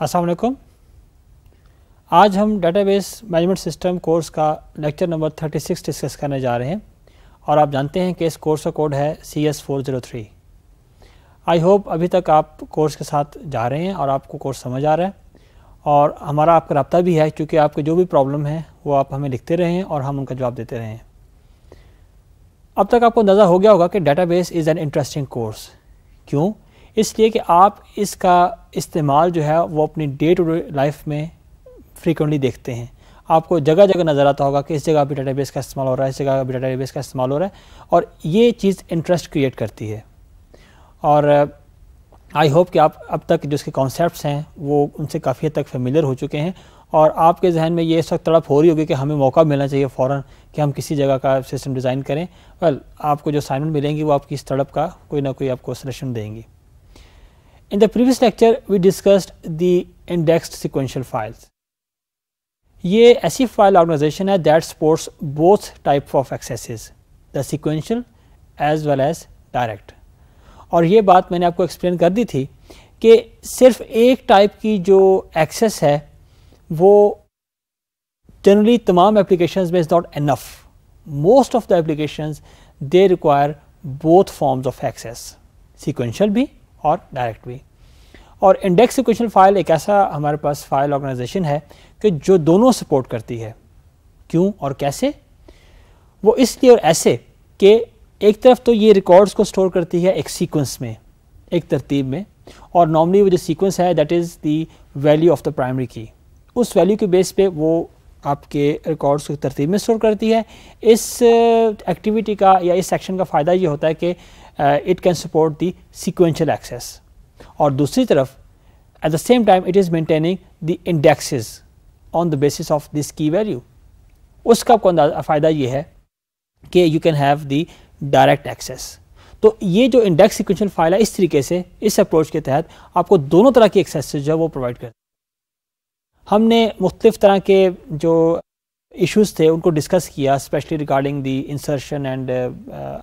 असलकुम आज हम बेस मैनेजमेंट सिस्टम कोर्स का लेक्चर नंबर 36 डिस्कस करने जा रहे हैं और आप जानते हैं कि इस कोर्स का कोड है C S four zero three I hope अभी तक आप कोर्स के साथ जा रहे हैं और आपको कोर्स समझ आ रहा है और हमारा आपका रबता भी है क्योंकि आपके जो भी प्रॉब्लम है वो आप हमें लिखते रहें और हम उनका जवाब देते रहें अब तक आपको अंदाज़ा हो गया होगा कि database is an interesting course क्यों इसलिए कि आप इसका इस्तेमाल जो है वो अपनी डे टू डे लाइफ में फ्रीकुनली देखते हैं आपको जगह जगह नज़र आता होगा कि इस जगह भी बेस का इस्तेमाल हो रहा है इस जगह भी बेस का इस्तेमाल हो रहा है और ये चीज़ इंटरेस्ट क्रिएट करती है और आई होप कि आप अब तक जो इसके कॉन्सेप्ट हैं वो उनसे काफ़ी हद तक फेमिलियर हो चुके हैं और आपके जहन में ये इस वक्त तड़प हो रही होगी कि हमें मौका मिलना चाहिए फ़ौर कि हम किसी जगह का सिस्टम डिज़ाइन करें वेल आपको जो असाइनमेंट मिलेंगी वो आपकी इस तड़प का कोई ना कोई आपको सलेक्शन देंगी In the previous lecture, we discussed the indexed sequential files. ये ऐसी file organization है that supports both type of accesses, the sequential as well as direct. और ये बात मैंने आपको explain कर दी थी कि सिर्फ एक type की जो access है वो generally तमाम applications में is not enough. Most of the applications they require both forms of access, sequential भी और डायरेक्ट भी और इंडेक्स इक्वेशन फाइल एक ऐसा हमारे पास फाइल ऑर्गेनाइजेशन है कि जो दोनों सपोर्ट करती है क्यों और कैसे वो इसलिए और ऐसे कि एक तरफ तो ये रिकॉर्ड्स को स्टोर करती है एक सीक्वेंस में एक तरतीब में और नॉर्मली वो जो सीक्वेंस है that is the value of the primary key उस वैल्यू के बेस पे वो आपके रिकॉर्ड्स को तरतीब में स्टोर करती है इस एक्टिविटी uh, का या इस सेक्शन का फ़ायदा ये होता है कि it can support the sequential access or dusri taraf at the same time it is maintaining the indexes on the basis of this key value उसका आपको fayda ye hai कि you can have the direct access तो ये जो index sequential file है इस तरीके से इस अप्रोच के तहत आपको दोनों तरह की एक्सेस जो है वो प्रोवाइड करती है हमने मुख्तफ तरह के जो इश्यूज थे उनको डिस्कस किया specially regarding the insertion and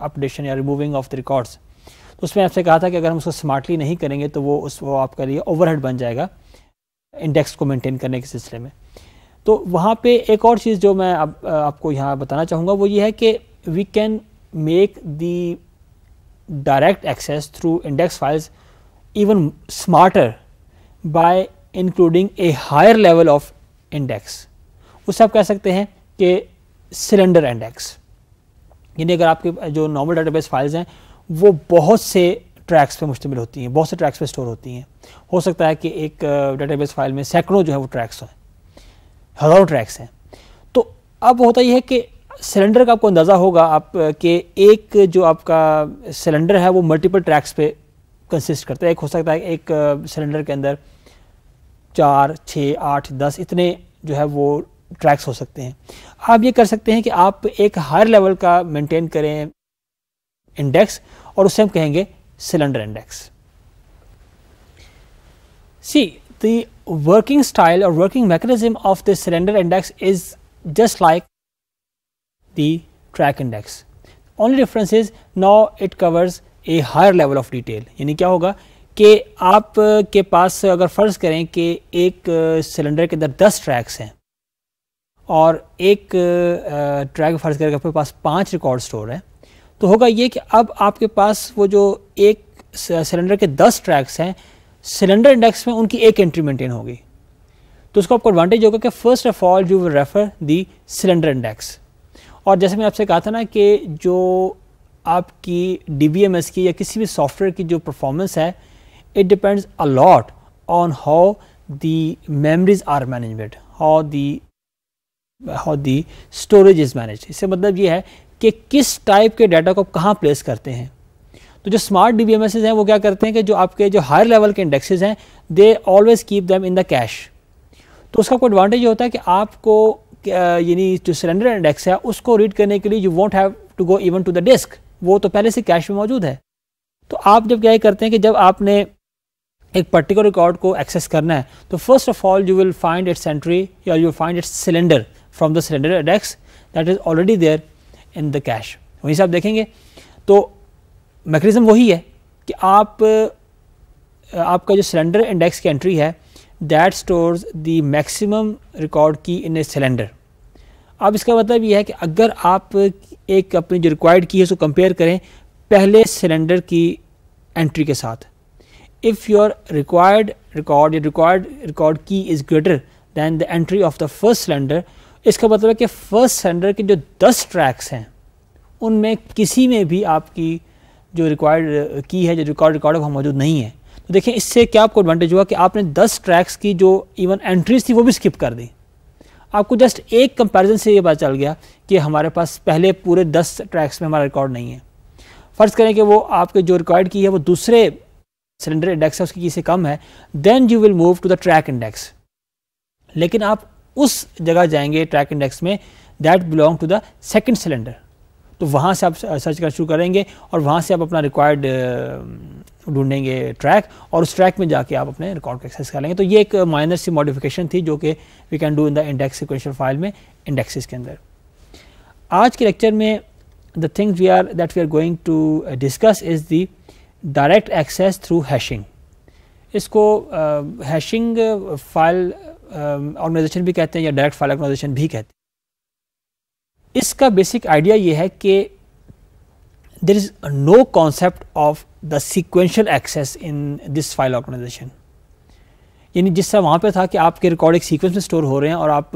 updation या रिमूविंग ऑफ द रिकॉर्ड्स तो उसमें आपसे कहा था कि अगर हम उसको स्मार्टली नहीं करेंगे तो वो उस वो आपके लिए ओवरहेड बन जाएगा इंडेक्स को मेंटेन करने के सिलसिले में तो वहाँ पे एक और चीज़ जो मैं आप, आपको यहाँ बताना चाहूँगा वो ये है कि we can make the direct access through index files even smarter by including a higher level of index उसे आप कह सकते हैं कि सिलेंडर इंडेक्स यानी अगर आपके जो नॉर्मल डाटाबेस फाइल्स हैं वो बहुत से ट्रैक्स पे मुश्तमिल होती हैं बहुत से ट्रैक्स पे स्टोर होती हैं हो सकता है कि एक डाटाबेस फाइल में सैकड़ों जो है वो ट्रैक्स हैं हज़ारों ट्रैक्स हैं तो अब होता यह है कि सिलेंडर का आपको अंदाज़ा होगा आप कि एक जो आपका सिलेंडर है वो मल्टीपल ट्रैक्स पे कंसिस्ट करता है एक हो सकता है एक सिलेंडर के अंदर चार छः आठ दस इतने जो है वो ट्रैक्स हो सकते हैं आप ये कर सकते हैं कि आप एक हायर लेवल का मेंटेन करें इंडेक्स और उसे हम कहेंगे cylinder index see the working style or working mechanism of the cylinder index is just like the track index. Only difference is now it covers a higher level of detail. यानी क्या होगा कि आप के पास अगर फ़र्ज़ करें कि एक सिलेंडर के अंदर 10 ट्रैक्स हैं और एक ट्रैक फर्ज करके आपके पास पाँच रिकॉर्ड स्टोर हैं तो होगा ये कि अब आपके पास वो जो एक सिलेंडर के दस ट्रैक्स हैं सिलेंडर इंडेक्स में उनकी एक एंट्री मेंटेन होगी तो उसका आपको एडवांटेज होगा कि first of all you will refer the cylinder index और जैसे मैं आपसे कहा था ना कि जो आपकी डी की या किसी भी सॉफ्टवेयर की जो परफॉर्मेंस है it depends a lot on how the memories are management how the how the storage is manage इससे मतलब ये है कि किस टाइप के डाटा को आप कहाँ प्लेस करते हैं तो जो स्मार्ट डी बी हैं वो क्या करते हैं कि जो आपके जो हायर लेवल के इंडेक्सेज हैं they always keep them in the cache तो उसका कोई एडवांटेज होता है कि आपको यानी जो सिलेंडर इंडेक्स है उसको रीड करने के लिए you won't have to go even to the desk वो तो पहले से कैश में मौजूद है तो आप जब क्या करते हैं कि जब आपने एक पर्टिकुलर रिकॉर्ड को एक्सेस करना है तो first of all you will find its entry या you find its cylinder from the cylinder index that is already there in the cache वहीं से आप देखेंगे तो मैकेनिज़्म वही है कि आप आपका जो सिलेंडर इंडेक्स की एंट्री है that stores the maximum record key in a cylinder अब इसका मतलब यह है कि अगर आप एक अपनी जो रिक्वायर्ड की है उसको कंपेयर करें पहले सिलेंडर की एंट्री के साथ if your required record required record key is greater than the entry of the first cylinder इसका मतलब है कि फर्स्ट सेंडर के जो दस ट्रैक्स हैं उनमें किसी में भी आपकी जो रिक्वायर्ड की है जो रिकॉर्ड रिकॉर्ड वहाँ मौजूद नहीं है तो देखें इससे क्या आपको एडवांटेज हुआ कि आपने दस ट्रैक्स की जो इवन एंट्रीज थी वो भी स्किप कर दी आपको जस्ट एक कंपेरिजन से ये पता चल गया कि हमारे पास पहले पूरे दस ट्रैक्स में हमारा रिकॉर्ड नहीं है फ़र्ज़ करें कि वो आपके जो रिकॉर्ड की है वो दूसरे सिलेंडर इंडेक्स है उसकी किसी से कम है then you will move to the track index लेकिन आप उस जगह जाएंगे ट्रैक इंडेक्स में that belong to the second cylinder तो वहाँ से आप सर्च करना शुरू करेंगे और वहाँ से आप अपना रिक्वायर्ड ढूंढेंगे ट्रैक और उस ट्रैक में जाके आप अपने रिकॉर्ड को एक्सेस कर लेंगे तो ये एक माइनर सी मॉडिफिकेशन थी जो कि we can do in the index sequential file में इंडेक्सेस के अंदर आज के लेक्चर में the things we are that we are going to discuss is the direct access through hashing इसको हैशिंग फाइल ऑर्गेनाइजेशन भी कहते हैं या डायरेक्ट फाइल ऑर्गेनाइजेशन भी कहते हैं इसका बेसिक आइडिया ये है कि there is no concept of the sequential access in this file organisation यानी जिससे वहाँ पर था कि आपके रिकॉर्ड एक सीक्वेंस में स्टोर हो रहे हैं और आप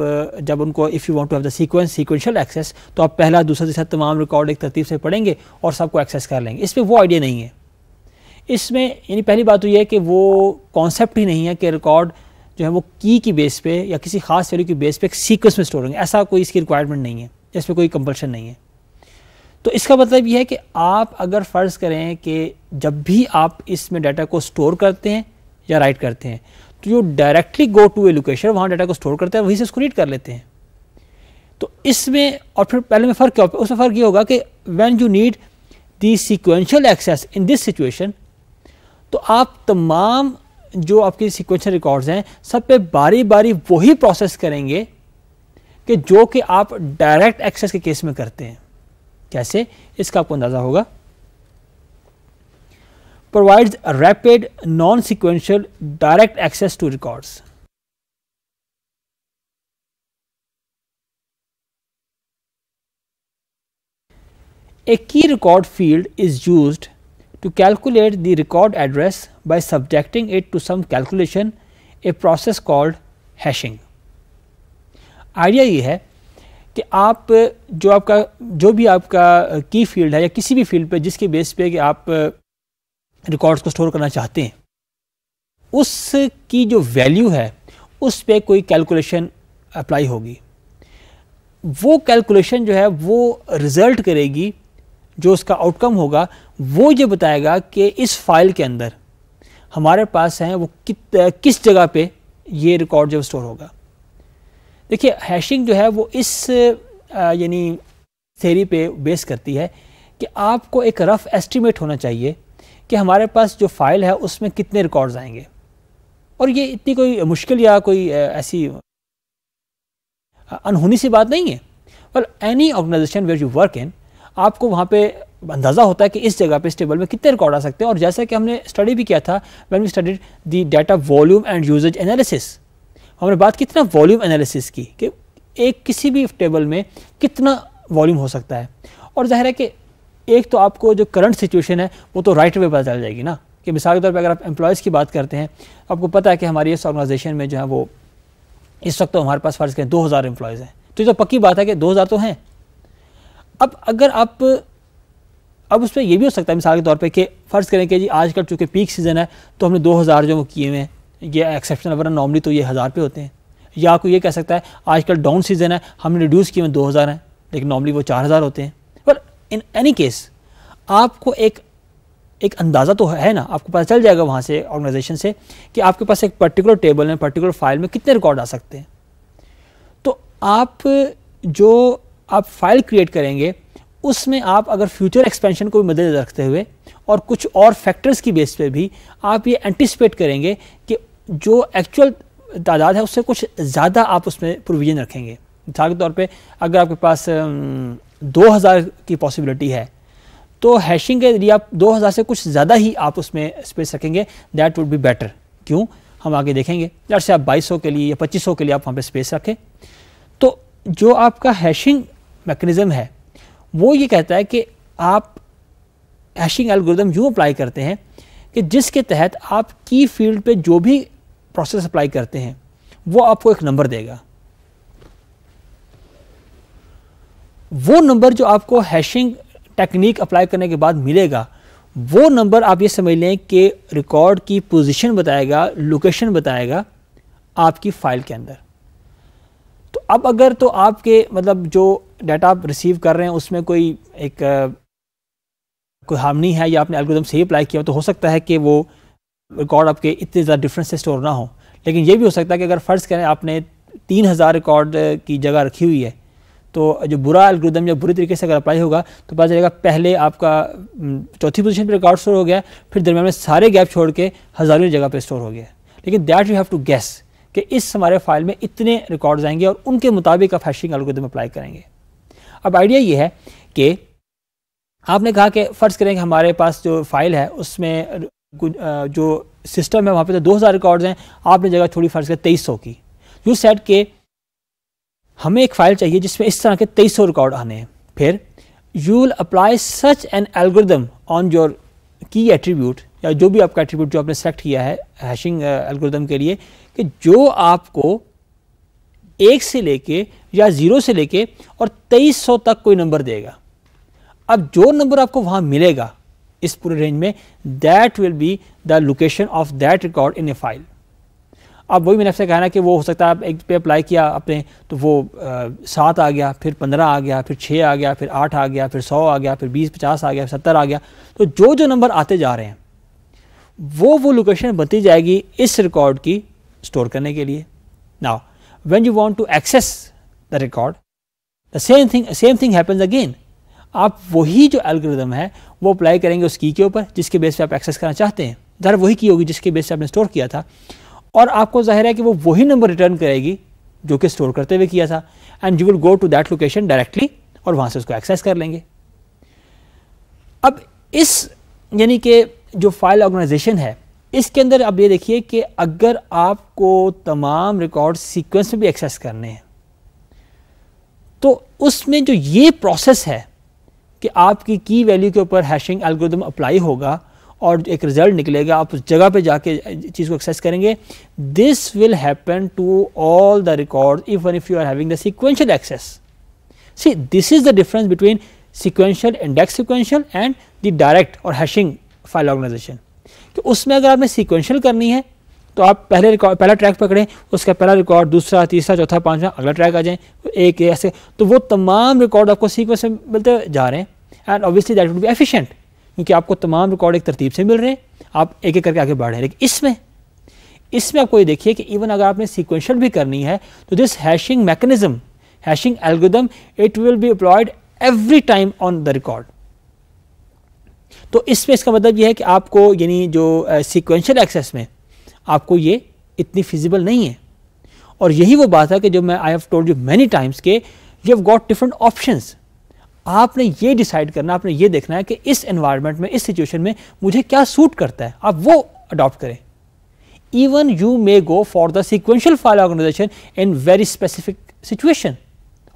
जब उनको if you want to have the sequence sequential access तो आप पहला दूसरा तीसरा तमाम रिकॉर्ड एक तरतीब से पढ़ेंगे और सबको एक्सेस कर लेंगे इसमें वो आइडिया नहीं है इसमें यानी पहली बात तो यह है कि वो कॉन्सेप्ट ही नहीं है कि रिकॉर्ड जो है वो की की बेस पे या किसी खास वैल्यू की बेस पे एक सीक्वेंस में स्टोर होंगे ऐसा कोई इसकी रिक्वायरमेंट नहीं है इस पर कोई कंपल्शन नहीं है तो इसका मतलब यह है कि आप अगर फ़र्ज़ करें कि जब भी आप इसमें डाटा को स्टोर करते हैं या राइट करते हैं तो जो directly go to a location वहाँ डाटा को स्टोर करते हैं वहीं से उसको रीड कर लेते हैं तो इसमें और फिर पहले में फ़र्क क्या उसमें फ़र्क ये होगा कि when you need the sequential access in this situation तो आप तमाम जो आपकी सिक्वेंशन रिकॉर्ड हैं सब पे बारी बारी वही प्रोसेस करेंगे कि जो कि आप डायरेक्ट एक्सेस के केस में करते हैं कैसे इसका आपको अंदाजा होगा provide rapid non sequential direct access to record a key record field is used to calculate the record address by subjecting it to some calculation a process called hashing. Idea ये है कि आप जो आपका जो भी आपका की फील्ड है या किसी भी फील्ड पे जिसके बेस पे कि आप रिकॉर्ड्स को स्टोर करना चाहते हैं उसकी जो वैल्यू है उस पर कोई कैलकुलेशन अप्लाई होगी वो कैलकुलेशन जो है वो रिज़ल्ट करेगी जो उसका आउटकम होगा वो ये बताएगा कि इस फाइल के अंदर हमारे पास हैं वो कित किस जगह पे ये रिकॉर्ड जब स्टोर होगा देखिए हैशिंग जो है वो इस यानी थेरी पे बेस करती है कि आपको एक रफ़ एस्टिमेट होना चाहिए कि हमारे पास जो फ़ाइल है उसमें कितने रिकॉर्ड्स आएंगे और ये इतनी कोई मुश्किल या कोई ऐसी अनहोनी सी बात नहीं है well any organisation where you work in आपको वहाँ पे अंदाज़ा होता है कि इस जगह पे इस टेबल में कितने रिकॉर्ड आ सकते हैं और जैसा कि हमने स्टडी भी किया था when we study the data volume and usage analysis हमने बात कितना वॉल्यूम एनालिसिस की कि एक किसी भी टेबल में कितना वॉल्यूम हो सकता है और जाहिर है कि एक तो आपको जो करंट सिचुएशन है वो तो राइट वे पता चल जाएगी ना कि मिसाल के तौर पर अगर आप एम्प्लॉयज़ की बात करते हैं आपको पता है कि हमारी इस ऑर्गनाइजेशन में जो है वो इस वक्त तो हमारे पास फ़र्ज़ करें दो हज़ार एम्प्लॉयज़ हैं तो ये तो पक्की बात है कि दो हज़ार तो हैं अब अगर आप अब उसमें यह भी हो सकता है मिसाल के तौर पे कि फ़र्ज़ करें कि जी आज कल चूँकि पीक सीज़न है तो हमने दो हज़ार जो वो किए हुए हैं ये एक्सेप्शन वरना नॉर्मली तो ये हज़ार पे होते हैं या कोई ये कह सकता है आज कल डाउन सीज़न है हमने रिड्यूस किए हुए दो हज़ार हैं लेकिन नॉर्मली वो चार हज़ार होते हैं पर इन एनी केस आपको एक एक अंदाज़ा तो है ना आपको पता चल जाएगा वहाँ से ऑर्गेनाइजेशन से कि आपके पास एक पर्टिकुलर टेबल में पर्टिकुलर फाइल में कितने रिकॉर्ड आ सकते हैं तो आप जो आप फाइल क्रिएट करेंगे उसमें आप अगर फ्यूचर एक्सपेंशन को भी मदद रखते हुए और कुछ और फैक्टर्स की बेस पे भी आप ये एंटिसिपेट करेंगे कि जो एक्चुअल तादाद है उससे कुछ ज़्यादा आप उसमें प्रोविज़न रखेंगे मिसाल के तौर पे अगर आपके पास दो हज़ार की पॉसिबिलिटी है तो हैशिंग के जरिए आप दो हज़ार से कुछ ज़्यादा ही आप उसमें स्पेस रखेंगे दैट वुड बी बेटर क्यों हम आगे देखेंगे जैसे आप बाईस के लिए या पच्चीस के लिए आप वहाँ पर स्पेस रखें तो जो आपका हैशिंग मैकेनिज़्म है वो ये कहता है कि आप हैशिंग एल्गोरिदम यूँ अप्लाई करते हैं कि जिसके तहत आप की फील्ड पे जो भी प्रोसेस अप्लाई करते हैं वो आपको एक नंबर देगा वो नंबर जो आपको हैशिंग टेक्निक अप्लाई करने के बाद मिलेगा वो नंबर आप ये समझ लें कि रिकॉर्ड की पोजीशन बताएगा लोकेशन बताएगा आपकी फ़ाइल के अंदर तो अब अगर तो आपके मतलब जो डाटा आप रिसीव कर रहे हैं उसमें कोई एक कोई हार्मनी है या आपने एल्गोदम सही अप्लाई किया तो हो सकता है कि वो रिकॉर्ड आपके इतने ज़्यादा डिफरेंस से स्टोर ना हो लेकिन ये भी हो सकता है कि अगर फ़र्ज़ करें आपने तीन हज़ार रिकॉर्ड की जगह रखी हुई है तो जो बुरा एल्गोदम या बुरी तरीके से अगर अप्लाई होगा तो पता चलेगा पहले आपका चौथी पोजिशन पर रिकॉर्ड स्टोर हो गया फिर दरमियान में सारे गैप छोड़ के हज़ारों जगह पर स्टोर हो गया लेकिन that you have to guess कि इस हमारे फाइल में इतने रिकॉर्ड्स आएंगे और उनके मुताबिक आप हैशिंग एल्गोरिदम अप्लाई करेंगे अब आइडिया ये है कि आपने कहा कि फ़र्ज़ करें कि हमारे पास जो फाइल है उसमें जो सिस्टम है वहाँ पे तो दो हज़ार रिकॉर्ड्स हैं आपने जगह छोड़ी फ़र्ज़ कर तेईस सौ की यू सेट के हमें एक फ़ाइल चाहिए जिसमें इस तरह के तेईस सौ रिकॉर्ड आने हैं फिर you will apply such an algorithm on your key attribute या जो भी आपका एट्रीब्यूट जो आपने सेलेक्ट किया है हैशिंग एल्गोरिदम के लिए कि जो आपको एक से लेके या ज़ीरो से लेके और तेईस सौ तक कोई नंबर देगा अब जो नंबर आपको वहाँ मिलेगा इस पूरे रेंज में that will be the location of that record in a file अब वही मैंने आपसे कहना कि वो हो सकता है आप एक पे अप्लाई किया आपने तो वो सात आ गया फिर पंद्रह आ गया फिर छः आ गया फिर आठ आ गया फिर सौ आ गया फिर बीस पचास आ गया सत्तर आ गया तो जो जो नंबर आते जा रहे हैं वो वो लोकेशन बनती जाएगी इस रिकॉर्ड की स्टोर करने के लिए now when you want to access the record the same thing same thing happens again आप वही जो एल्गोरिदम है वो अप्लाई करेंगे उस की के ऊपर जिसके बेस पे आप एक्सेस करना चाहते हैं जहर वही की होगी जिसके बेस पे आपने स्टोर किया था और आपको जाहिर है कि वो वही नंबर रिटर्न करेगी जो कि स्टोर करते हुए किया था and you will go to that location directly और वहां से उसको एक्सेस कर लेंगे अब इस यानी कि जो फाइल ऑर्गेनाइजेशन है इसके अंदर अब ये देखिए कि अगर आपको तमाम रिकॉर्ड सीक्वेंस में भी एक्सेस करने हैं तो उसमें जो ये प्रोसेस है कि आपकी की वैल्यू के ऊपर हैशिंग एल्गोरिथम अप्लाई होगा और एक रिज़ल्ट निकलेगा आप उस जगह पे जाके चीज़ को एक्सेस करेंगे this will happen to all the record if one if you are having the sequential access see this is the difference between sequential index sequential and the direct और हैशिंग फाइल ऑर्गेनाइजेशन तो उसमें अगर आपने sequential करनी है तो आप पहले रिकॉर्ड पहला ट्रैक पकड़ें उसका पहला रिकॉर्ड दूसरा तीसरा चौथा पांचवा अगला ट्रैक आ जाए एक ऐसे तो वो तमाम रिकॉर्ड आपको सीक्वेंस में मिलते जा रहे हैं and obviously that would be efficient क्योंकि आपको तमाम रिकॉर्ड एक तरतीब से मिल रहे हैं आप एक एक करके आगे बढ़ रहे हैं लेकिन इसमें इसमें आपको ये देखिए कि इवन अगर आपने सीक्वेंशल भी करनी है तो this hashing mechanism hashing algorithm it will be applied every time on the record तो इसमें इसका मतलब यह है कि आपको यानी जो सिक्वेंशल एक्सेस में आपको ये इतनी फिजिबल नहीं है और यही वो बात है कि जो मैं I have told you many times के you have got different option आपने ये डिसाइड करना आपने ये देखना है कि इस एनवायरमेंट में इस सिचुएशन में मुझे क्या सूट करता है आप वो अडॉप्ट करें even you may go for the sequential file organisation in very specific situation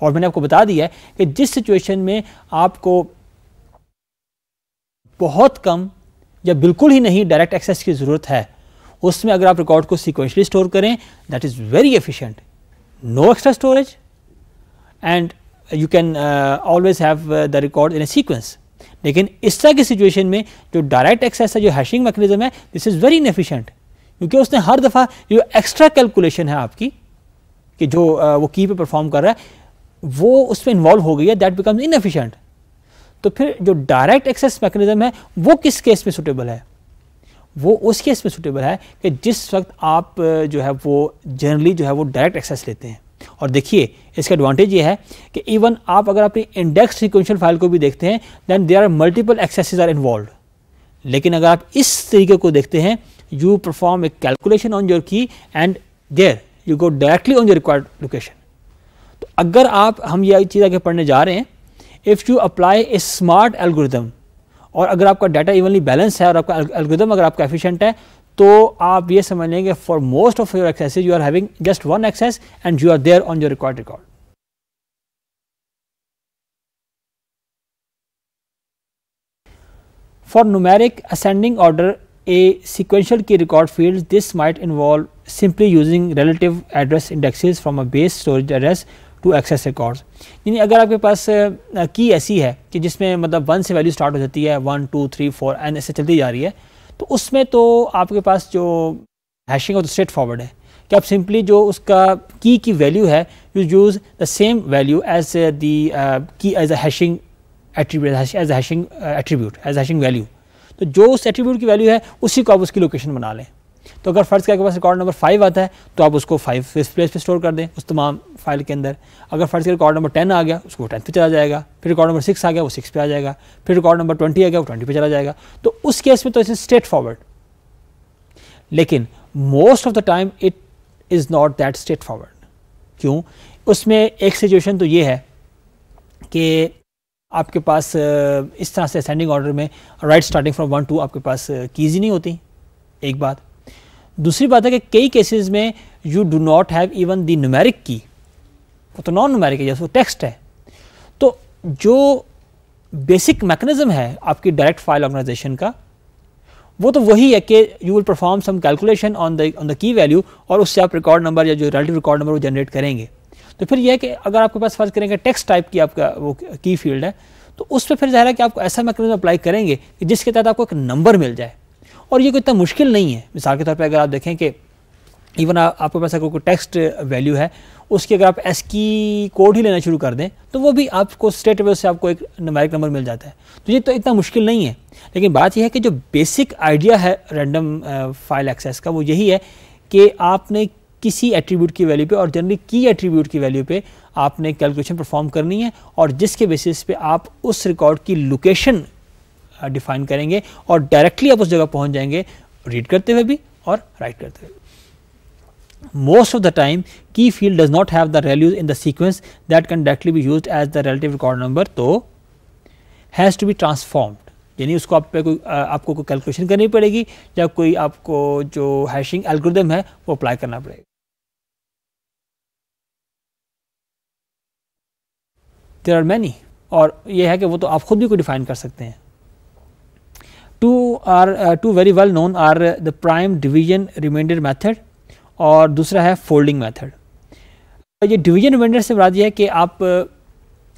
और मैंने आपको बता दिया है कि जिस सिचुएशन में आपको बहुत कम या बिल्कुल ही नहीं डायरेक्ट एक्सेस की ज़रूरत है उसमें अगर आप रिकॉर्ड को सिक्वेंशली स्टोर करें that is very efficient no extra storage and you can always have the record in a sequence लेकिन इस तरह की सिचुएशन में जो डायरेक्ट एक्सेस है जो हैशिंग मैकेनिज्म है दिस इज़ वेरी इनफिशेंट क्योंकि उसने हर दफ़ा जो एक्स्ट्रा कैलकुलेशन है आपकी कि जो uh, वो की पे परफॉर्म कर रहा है वो उसमें इन्वॉल्व हो गई है दैट बिकम्स इनफिशेंट तो फिर जो डायरेक्ट एक्सेस मैकेनिज्म है वो किस केस में सुटेबल है वो उस केस में सूटेबल है कि जिस वक्त आप जो है वो जनरली जो है वो डायरेक्ट एक्सेस लेते हैं और देखिए इसका एडवांटेज ये है कि इवन आप अगर अपनी इंडेक्स सिक्वेंशियल फाइल को भी देखते हैं then there are multiple access are involve लेकिन अगर आप इस तरीके को देखते हैं you perform a calculation on your key and there you go directly on your required location तो अगर आप हम ये चीज़ आगे पढ़ने जा रहे हैं if you apply a smart algorithm और अगर आपका डाटा इवनली बैलेंस है और आपका एल्गोरिदम अगर आपका एफिशिएंट है तो आप ये समझ लें कि for most of your access you are having just one access and you are there on your record record For numeric ascending order a sequential key record field this might involve simply using relative address indexes from a base storage address to access records यानी अगर आपके पास की ऐसी है कि जिसमें मतलब one से वैल्यू स्टार्ट हो जाती है one two three four N ऐसे चलती जा रही है तो उसमें तो आपके पास जो हैशिंग है तो स्ट्रेट फॉरवर्ड है कि आप सिंपली जो उसका की की वैल्यू है you use the same value as the key as a hashing attribute as hashing attribute as hashing value तो जो उस एट्रीब्यूट की वैल्यू है उसी को आप उसकी लोकेशन बना लें तो अगर फ़र्ज़ के पास रिकॉर्ड नंबर फाइव आता है तो आप उसको फाइव फिफ्थ प्लेस पर स्टोर कर दें उस तमाम फाइल के अंदर अगर फ़र्ज़ का रिकॉर्ड नंबर टेन आ गया उसको टेंथ पर चला जाएगा फिर रिकॉर्ड नंबर सिक्स आ गया वो सिक्स पे आ जाएगा फिर रिकॉर्ड नंबर ट्वेंटी आ गया वो ट्वेंटी पे चला जाएगा तो उस केस में तो इसे स्ट्रेट फॉरवर्ड लेकिन most of the time it is not that straightforward क्यों उसमें एक सिचुएशन तो ये है कि आपके पास इस तरह से असेंडिंग ऑर्डर में right starting from one two आपके पास कीज़ uh, ही नहीं होती एक बात दूसरी बात है कि कई केसेस में you do not have even the numeric key वो तो नॉन नुमेरिक है जैसे वो टेक्स्ट है तो जो बेसिक मैकेनिज्म है आपकी डायरेक्ट फाइल ऑर्गेनाइजेशन का वो तो वही है कि you will perform some calculation on the on the key value और उससे आप रिकॉर्ड नंबर या जो रिलेटिव रिकॉर्ड नंबर वो जनरेट करेंगे तो फिर यह है कि अगर आपके पास फर्ज करेंगे टेक्स्ट टाइप की आपका वो की फील्ड है तो उस पर फिर जाहिर है कि आपको ऐसा मैकेनिज्म अप्लाई करेंगे कि जिसके तहत आपको एक नंबर मिल जाए और ये कोई इतना मुश्किल नहीं है मिसाल के तौर पर अगर आप देखें कि इवन आपके पास अगर कोई टेक्स्ट वैल्यू है उसकी अगर आप एस की कोड ही लेना शुरू कर दें तो वो भी आपको स्टेट वे से आपको एक नंबरिक नंबर मिल जाता है तो ये तो इतना मुश्किल नहीं है लेकिन बात यह है कि जो बेसिक आइडिया है रैंडम फाइल एक्सेस का वो यही है कि आपने किसी एट्रीब्यूट की वैल्यू पे और जनरली की एट्रीब्यूट की वैल्यू पे आपने कैलकुलेशन परफॉर्म करनी है और जिसके बेसिस पे आप उस रिकॉर्ड की लोकेशन डिफाइन करेंगे और डायरेक्टली आप उस जगह पहुंच जाएंगे रीड करते हुए भी और राइट करते हुए most of the time key field does not have the values in the sequence that can directly be used as the relative record number तो हैज़ टू बी ट्रांसफॉर्म्ड यानी उसको आप पे कोई आपको कोई कैलकुलेशन करनी पड़ेगी या कोई आपको जो हैशिंग एल्गोरिदम है वो अप्लाई करना पड़ेगा देर आर मैनी और ये है कि वो तो आप खुद भी कोई डिफाइन कर सकते हैं two are two very well known are the prime division remainder method और दूसरा है फोल्डिंग तो मेथड ये डिवीजन रिमाइंडर से मुराद ये है कि आप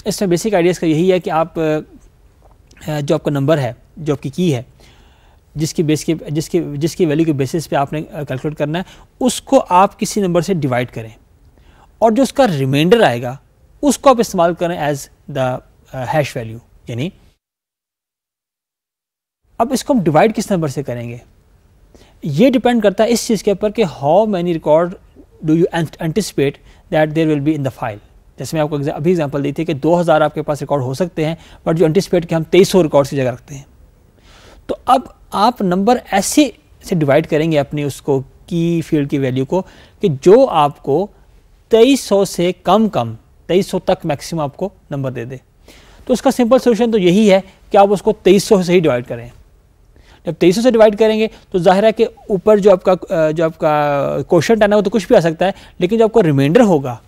इसमें बेसिक आइडियाज़ का यही है कि आप uh, uh, जो आपका नंबर है जो आपकी की है जिसकी बेस की जिसकी जिसकी वैल्यू के बेसिस पे आपने कैलकुलेट uh, करना है उसको आप किसी नंबर से डिवाइड करें और जो उसका रिमाइंडर आएगा उसको आप इस्तेमाल करें एज द हैश वैल्यू यानी अब इसको हम डिवाइड किस नंबर से करेंगे ये डिपेंड करता है इस चीज़ के ऊपर कि how many record do you anticipate that there will be in the file जैसे मैं आपको अभी एग्जाम्पल दी थी कि 2000 आपके पास रिकॉर्ड हो सकते हैं बट जो एंटिसपेट के हम 2300 रिकॉर्ड की जगह रखते हैं तो अब आप नंबर ऐसे से डिवाइड करेंगे अपनी उसको की फील्ड की वैल्यू को कि जो आपको 2300 से कम कम 2300 तक मैक्सिमम आपको नंबर दे दे तो उसका सिंपल सोल्यूशन तो यही है कि आप उसको 2300 से ही डिवाइड करें जब तेईस से डिवाइड करेंगे तो ज़ाहिर है कि ऊपर जो आपका जो आपका क्वेश्चन आना वो तो कुछ भी आ सकता है लेकिन जो आपका रिमाइंडर होगा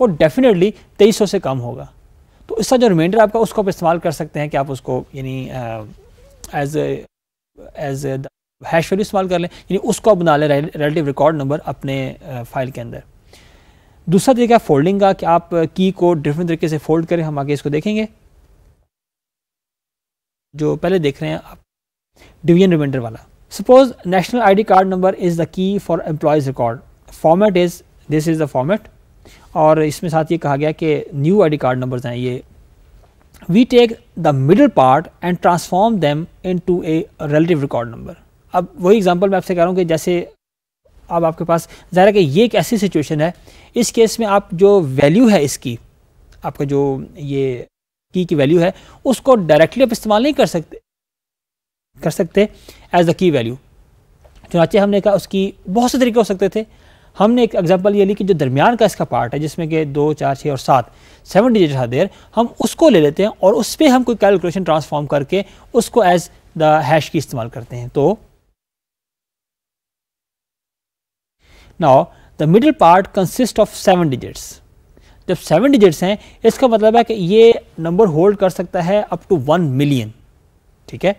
वो डेफिनेटली तेईस से कम होगा तो इसका जो रिमाइंडर आपका उसको आप इस्तेमाल कर सकते हैं कि आप उसको यानी एज एज हैश वैल्यू इस्तेमाल कर लें यानी उसको आप बना लें रिलेटिव रिकॉर्ड नंबर अपने फाइल के अंदर दूसरा तरीका फोल्डिंग का कि आप की को डिफरेंट तरीके से फोल्ड करें हम आगे इसको देखेंगे जो पहले देख रहे हैं आप डिवीजन रिमाइंडर वाला suppose national ID card number is the key for employees record format is this is the format और इसमें साथ ये कहा गया कि न्यू आईडी कार्ड नंबर्स हैं ये we take the middle part and transform them into a relative record number अब वही एग्जांपल मैं आपसे कह रहा हूँ कि जैसे अब आपके पास ज़ाहिर है कि ये एक ऐसी सिचुएशन है इस केस में आप जो वैल्यू है इसकी आपका जो ये की की वैल्यू है उसको डायरेक्टली आप इस्तेमाल नहीं कर सकते कर सकते एज द की वैल्यू चुनाचे हमने कहा उसकी बहुत से तरीके हो सकते थे हमने एक एग्जाम्पल ये ली कि जो दरमियान का इसका पार्ट है जिसमें कि दो चार छः और सात सेवन डिजिट था देर हम उसको ले लेते हैं और उस पर हम कोई कैलकुलेशन ट्रांसफॉर्म करके उसको एज द हैश की इस्तेमाल करते हैं तो now the middle part consist of seven digits जब सेवन डिजिट्स हैं इसका मतलब है कि ये नंबर होल्ड कर सकता है अप टू वन मिलियन ठीक है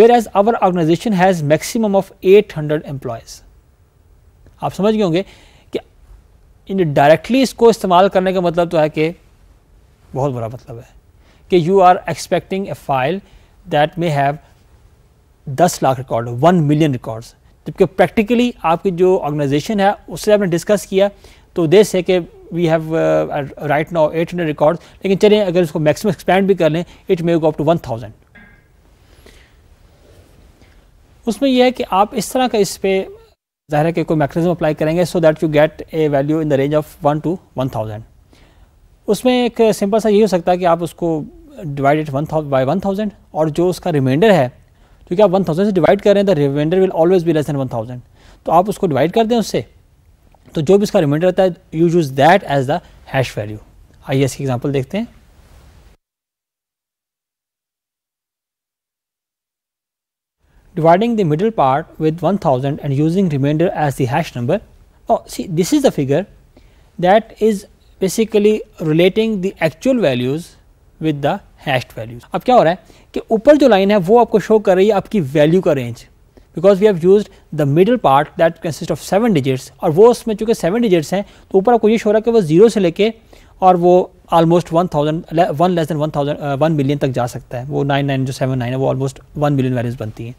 whereas our organization has maximum of 800 employees आप समझ गए होंगे कि इनडायरेक्टली इसको इस्तेमाल करने का मतलब तो है कि बहुत बुरा मतलब है कि you are expecting a file that may have दस lakh record one million records जबकि प्रैक्टिकली आपकी जो ऑर्गेनाइजेशन है उससे आपने डिस्कस किया तो देश है कि we have right now eight hundred record लेकिन चलिए अगर इसको मैक्सिमम एक्सपैंड भी कर लें it may go up to one thousand उसमें यह है कि आप इस तरह का इस पर ज़ाहिर है कि कोई मैकेनिज्म अप्लाई करेंगे so that you get a value in the range of one to one thousand उसमें एक सिंपल सा यही हो सकता है कि आप उसको divided one thousand by one thousand और जो उसका रिमाइंडर है क्योंकि आप वन थाउजेंड से डिवाइड कर रहे हैं the remainder will always be less than one thousand तो आप उसको डिवाइड कर दें उससे तो जो भी उसका रिमाइंडर रहता है you use that as the hash value आइए इसकी एग्जाम्पल देखते हैं dividing the middle part with 1000 and using remainder as the hash number. Oh, see this is the figure that is basically relating the actual values with the hashed values अब क्या हो रहा है कि ऊपर जो लाइन है वो आपको शो कर रही है आपकी वैल्यू का range because we have use the middle part that consist of seven digits और वो उसमें चूंकि सेवन डिजिट्स हैं तो ऊपर आपको ये शो रहा है कि वो जीरो से लेके और वो almost one thousand one less than one thousand one million तक जा सकता है वो नाइन नाइन जो सेवन नाइन है वो ऑलमोस्ट वन मिलियन वैल्यूज बनती हैं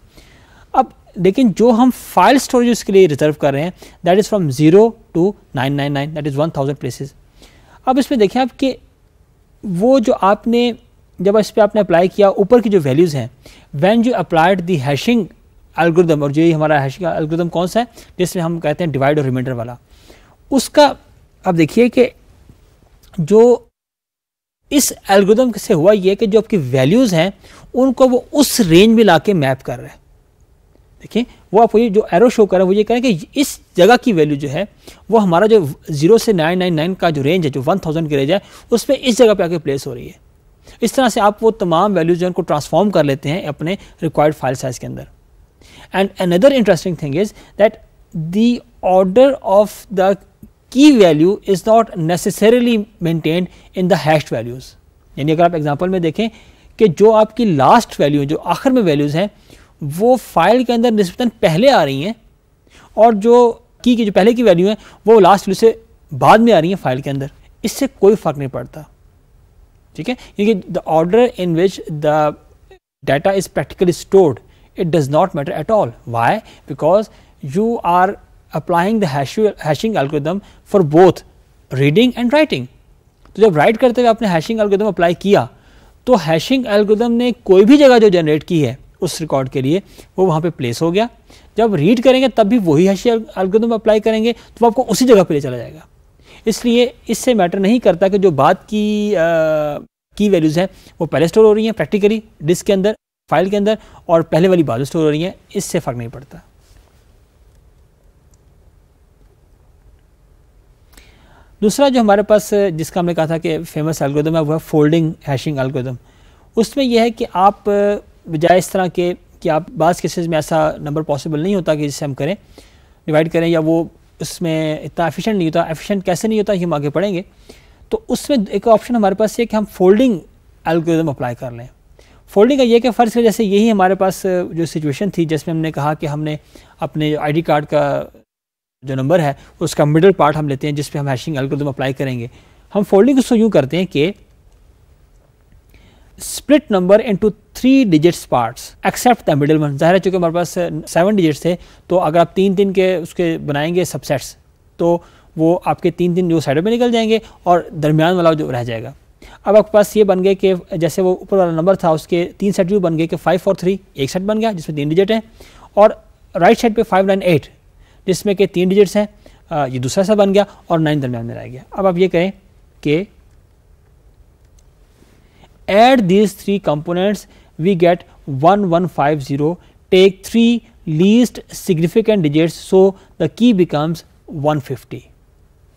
लेकिन जो हम फाइल स्टोरेज के लिए रिजर्व कर रहे हैं that is from zero to nine nine nine that is one thousand places अब इसमें देखें आप कि वो जो आपने जब इस पर आपने अप्लाई किया ऊपर की जो वैल्यूज़ हैं when you applied the hashing algorithm और जो ये हमारा हैशिंग एल्गोरिदम कौन सा है जिसमें हम कहते हैं डिवाइड और रिमाइंडर वाला उसका अब देखिए कि जो इस एल्गोरिदम से हुआ ये कि जो आपकी वैल्यूज़ हैं उनको वो उस रेंज में ला के मैप कर रहे हैं देखिए वो आपको ये जो एरो शो कर रहा है वो ये कह कि इस जगह की वैल्यू जो है वो हमारा जो जीरो से नाइन नाइन नाइन का जो रेंज है जो वन थाउजेंड की रेंज है उस पर इस जगह पे आके प्लेस हो रही है इस तरह से आप वो तमाम वैल्यूज जो उनको ट्रांसफॉर्म कर लेते हैं अपने रिक्वायर्ड फाइल साइज के अंदर and another interesting thing is that the order of the key value is not necessarily maintain in the hash values यानी अगर आप एग्जाम्पल में देखें कि जो आपकी लास्ट वैल्यू जो आखिर में वैल्यूज़ हैं वो फाइल के अंदर नस्बता पहले आ रही हैं और जो की की जो पहले की वैल्यू है वो लास्ट वैल्यू से बाद में आ रही हैं फाइल के अंदर इससे कोई फ़र्क नहीं पड़ता ठीक है क्योंकि the order in which the data is practically stored it does not matter at all why because you are applying hashing algorithm for both reading and writing तो जब राइट करते हुए आपने हैशिंग एल्गोदम अप्लाई किया तो hashing algorithm ने कोई भी जगह जो जनरेट की है उस रिकॉर्ड के लिए वो वहाँ पे प्लेस हो गया जब रीड करेंगे तब भी वही हशी अलगदम अप्लाई करेंगे तो आपको उसी जगह पे ले चला जाएगा इसलिए इससे मैटर नहीं करता कि जो बात की आ, की वैल्यूज़ हैं वो पहले स्टोर हो रही हैं प्रैक्टिकली डिस्क के अंदर फाइल के अंदर और पहले वाली बाजू स्टोर हो रही हैं इससे फ़र्क नहीं पड़ता दूसरा जो हमारे पास जिसका हमने कहा था कि फेमस एल्गोदम है वो है फोल्डिंग हैशिंग एल्गोदम उसमें यह है कि आप बजाय इस तरह के कि आप बाज़ केसेस में ऐसा नंबर पॉसिबल नहीं होता कि जिससे हम करें डिवाइड करें या वो उसमें इतना एफिशिएंट नहीं होता एफिशिएंट कैसे नहीं होता हम आगे पढ़ेंगे तो उसमें एक ऑप्शन हमारे पास ये कि हम फोल्डिंग एल्गोरिदम अप्लाई कर लें फोल्डिंग का ये कि फ़र्ज़ जैसे यही हमारे पास जो सिचुएशन थी जिसमें हमने कहा कि हमने अपने आईडी कार्ड का जो नंबर है उसका मिडल पार्ट हम लेते हैं जिसपे हम हैशिंग एल्गोरिदम अप्लाई करेंगे हम फोल्डिंग उसको यूँ करते हैं कि split number into three digits parts except the middle one ज़ाहिर है चूँकि हमारे पास सेवन uh, डिजिट्स थे तो अगर आप तीन तीन के उसके बनाएंगे सबसेट्स तो वो आपके तीन तीन जो साइडों में निकल जाएंगे और दरमियान वाला जो रह जाएगा अब आपके पास ये बन गए कि जैसे वो ऊपर वाला नंबर था उसके तीन सेट भी बन गए कि फाइव फोर थ्री एक सेट बन गया जिसमें तीन डिजिट हैं और राइट साइड पे फाइव नाइन एट जिसमें के तीन डिजिट्स हैं uh, ये दूसरा सा बन गया और नाइन दरमियान में रह गया अब आप ये कहें कि add these three components we get 1150 take 3 least significant digits so the key becomes 150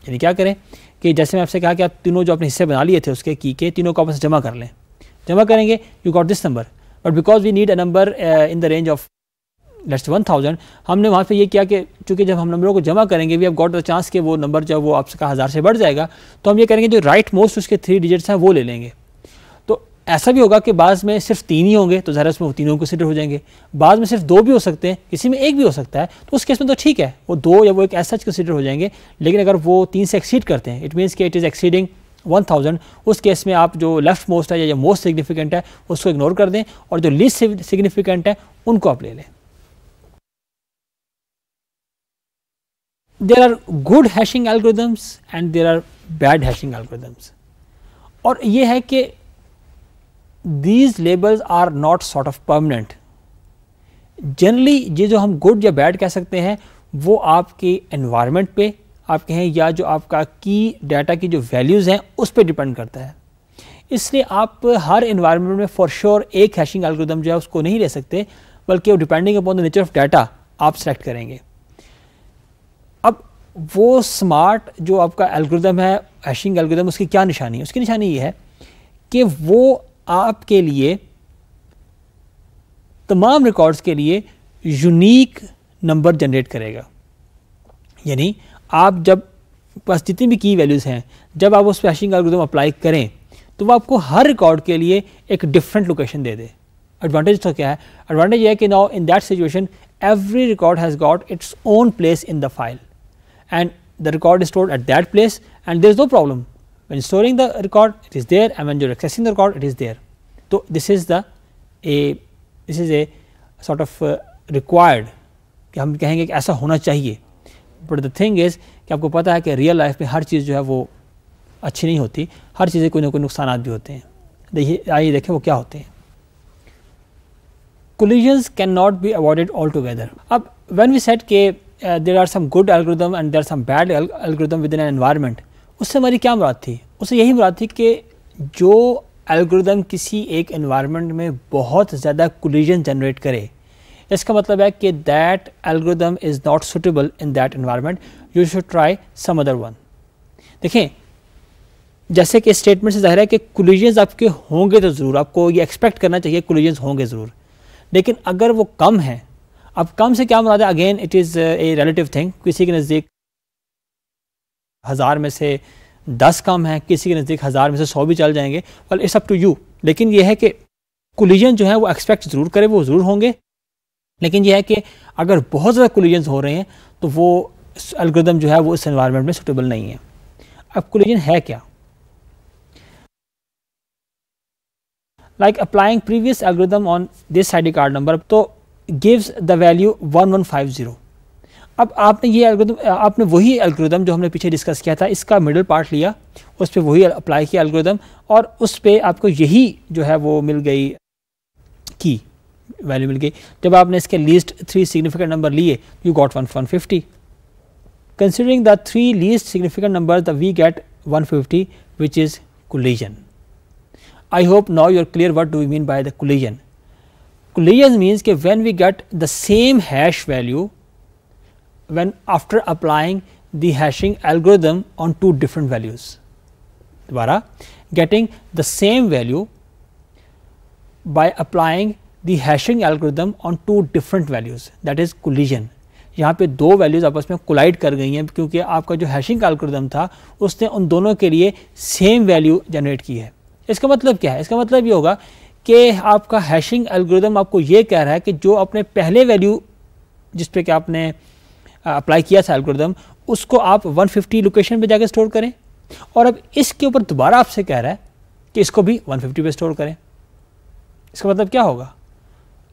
यानी क्या करें कि जैसे मैं आपसे कहा कि आप तीनों जो आपने हिस्से बना लिए थे उसके की के तीनों को आपस जमा कर लें जमा करेंगे you got this number but because we need a number in the range of let's one thousand हमने वहाँ पे ये किया कि चूंकि जब हम नंबरों को जमा करेंगे we have got the chance कि वो नंबर जब वो आपका हज़ार से बढ़ जाएगा तो हम ये करेंगे जो राइट मोस्ट उसके थ्री डिजिट्स हैं वो ले लेंगे ऐसा भी होगा कि बाद में सिर्फ तीन ही होंगे तो ज़रा उसमें वो तीनों कंसिडर हो जाएंगे बाद में सिर्फ दो भी हो सकते हैं किसी में एक भी हो सकता है तो उस केस में तो ठीक है वो दो या वो एक ऐसा कंसिडर हो जाएंगे लेकिन अगर वो तीन से एक्सीड करते हैं इट मीन्स कि it is exceeding one thousand उस केस में आप जो लेफ्ट मोस्ट है या मोस्ट सिग्निफिकेंट है उसको इग्नोर कर दें और जो लीस्ट सिग्निफिकेंट है उनको आप ले लें there are good hashing algorithms and there are bad hashing algorithms और ये है कि these labels are not sort of permanent generally ये जो हम गुड या बैड कह सकते हैं वो आपके एनवायरमेंट पे आप कहें या जो आपका की डाटा की जो वैल्यूज़ हैं उस पर डिपेंड करता है इसलिए आप हर इन्वायरमेंट में फॉर श्योर sure एक हैशिंग एल्गोदम जो है उसको नहीं ले सकते बल्कि वो depending upon the nature of data आप सेलेक्ट करेंगे अब वो स्मार्ट जो आपका एल्गोदम है हैशिंग एल्गोदम उसकी क्या निशानी है उसकी निशानी ये है कि वो आपके लिए तमाम रिकॉर्ड्स के लिए यूनिक नंबर जनरेट करेगा यानी आप जब पास जितनी भी की वैल्यूज़ हैं जब आप वो स्पैशिंग एल्गोरिदम अप्लाई करें तो वो आपको हर रिकॉर्ड के लिए एक डिफरेंट लोकेशन दे दे एडवांटेज तो क्या है एडवांटेज यह है कि now in that situation every record has got its own place in the file and the record is stored at that place and there is no problem when storing the record it is there and when you are accessing the record it is there. So, this is the a this is a sort of uh, required कि हम कहेंगे कि ऐसा होना चाहिए but the thing is कि आपको पता है कि रियल लाइफ में हर चीज़ जो है वो अच्छी नहीं होती हर चीज़ें कोई ना कोई नुकसान भी होते हैं देखिए आइए देखें वो क्या होते हैं collisions cannot be avoided altogether. Ab when we said ke uh, there are some good algorithm and there are some bad al algorithm within an environment, उससे हमारी क्या मुराद थी उससे यही मुराद थी कि जो एल्गोरिदम किसी एक इन्वायरमेंट में बहुत ज़्यादा कोलिजन जनरेट करे इसका मतलब है कि that algorithm is not suitable in that environment you should try some other one देखें जैसे कि स्टेटमेंट से ज़ाहिर है कि कोलिजन्स आपके होंगे तो ज़रूर आपको ये एक्सपेक्ट करना चाहिए कोलिजन्स होंगे ज़रूर लेकिन अगर वो कम हैं अब कम से क्या मुराद है again it is a relative thing किसी के नज़दीक हज़ार में से दस कम है किसी के नज़दीक हज़ार में से सौ भी चल जाएंगे well it's up to you लेकिन यह है कि कोलिजन जो है वो एक्सपेक्ट ज़रूर करें वो ज़रूर होंगे लेकिन यह है कि अगर बहुत ज़्यादा कोलिजन हो रहे हैं तो वो एल्गोदम जो है वो इस इन्वायरमेंट में सूटेबल नहीं है अब कोलिजन है क्या like applying previous algorithm on this ID card number तो gives the value one one five zero अब आपने ये एल्गोदम आपने वही एल्गोदम जो हमने पीछे डिस्कस किया था इसका मिडल पार्ट लिया उस पर वही अप्लाई किया एल्गोदम और उस पर आपको यही जो है वो मिल गई की वैल्यू मिल गई जब आपने इसके लीस्ट थ्री सिग्निफिकेंट नंबर लिए you got one one fifty considering the three least significant number the we get one fifty which is collision I hope now you're clear what do mean by the collision collision means के when we get the same hash value when after applying the hashing algorithm on two different values dwara getting the same value by applying the hashing algorithm on two different values that is collision यहाँ पे दो values आपस में collide कर गई हैं क्योंकि आपका जो हैशिंग एल्गोरिदम था उसने उन दोनों के लिए सेम वैल्यू जनरेट की है इसका मतलब क्या है इसका मतलब ये होगा कि आपका हैशिंग एल्गोरिदम आपको ये कह रहा है कि जो अपने पहले वैल्यू जिस पे कि आपने अप्लाई किया था एल्गोरिदम उसको आप 150 लोकेशन पे जाके स्टोर करें और अब इसके ऊपर दोबारा आपसे कह रहा है कि इसको भी 150 पे स्टोर करें इसका मतलब क्या होगा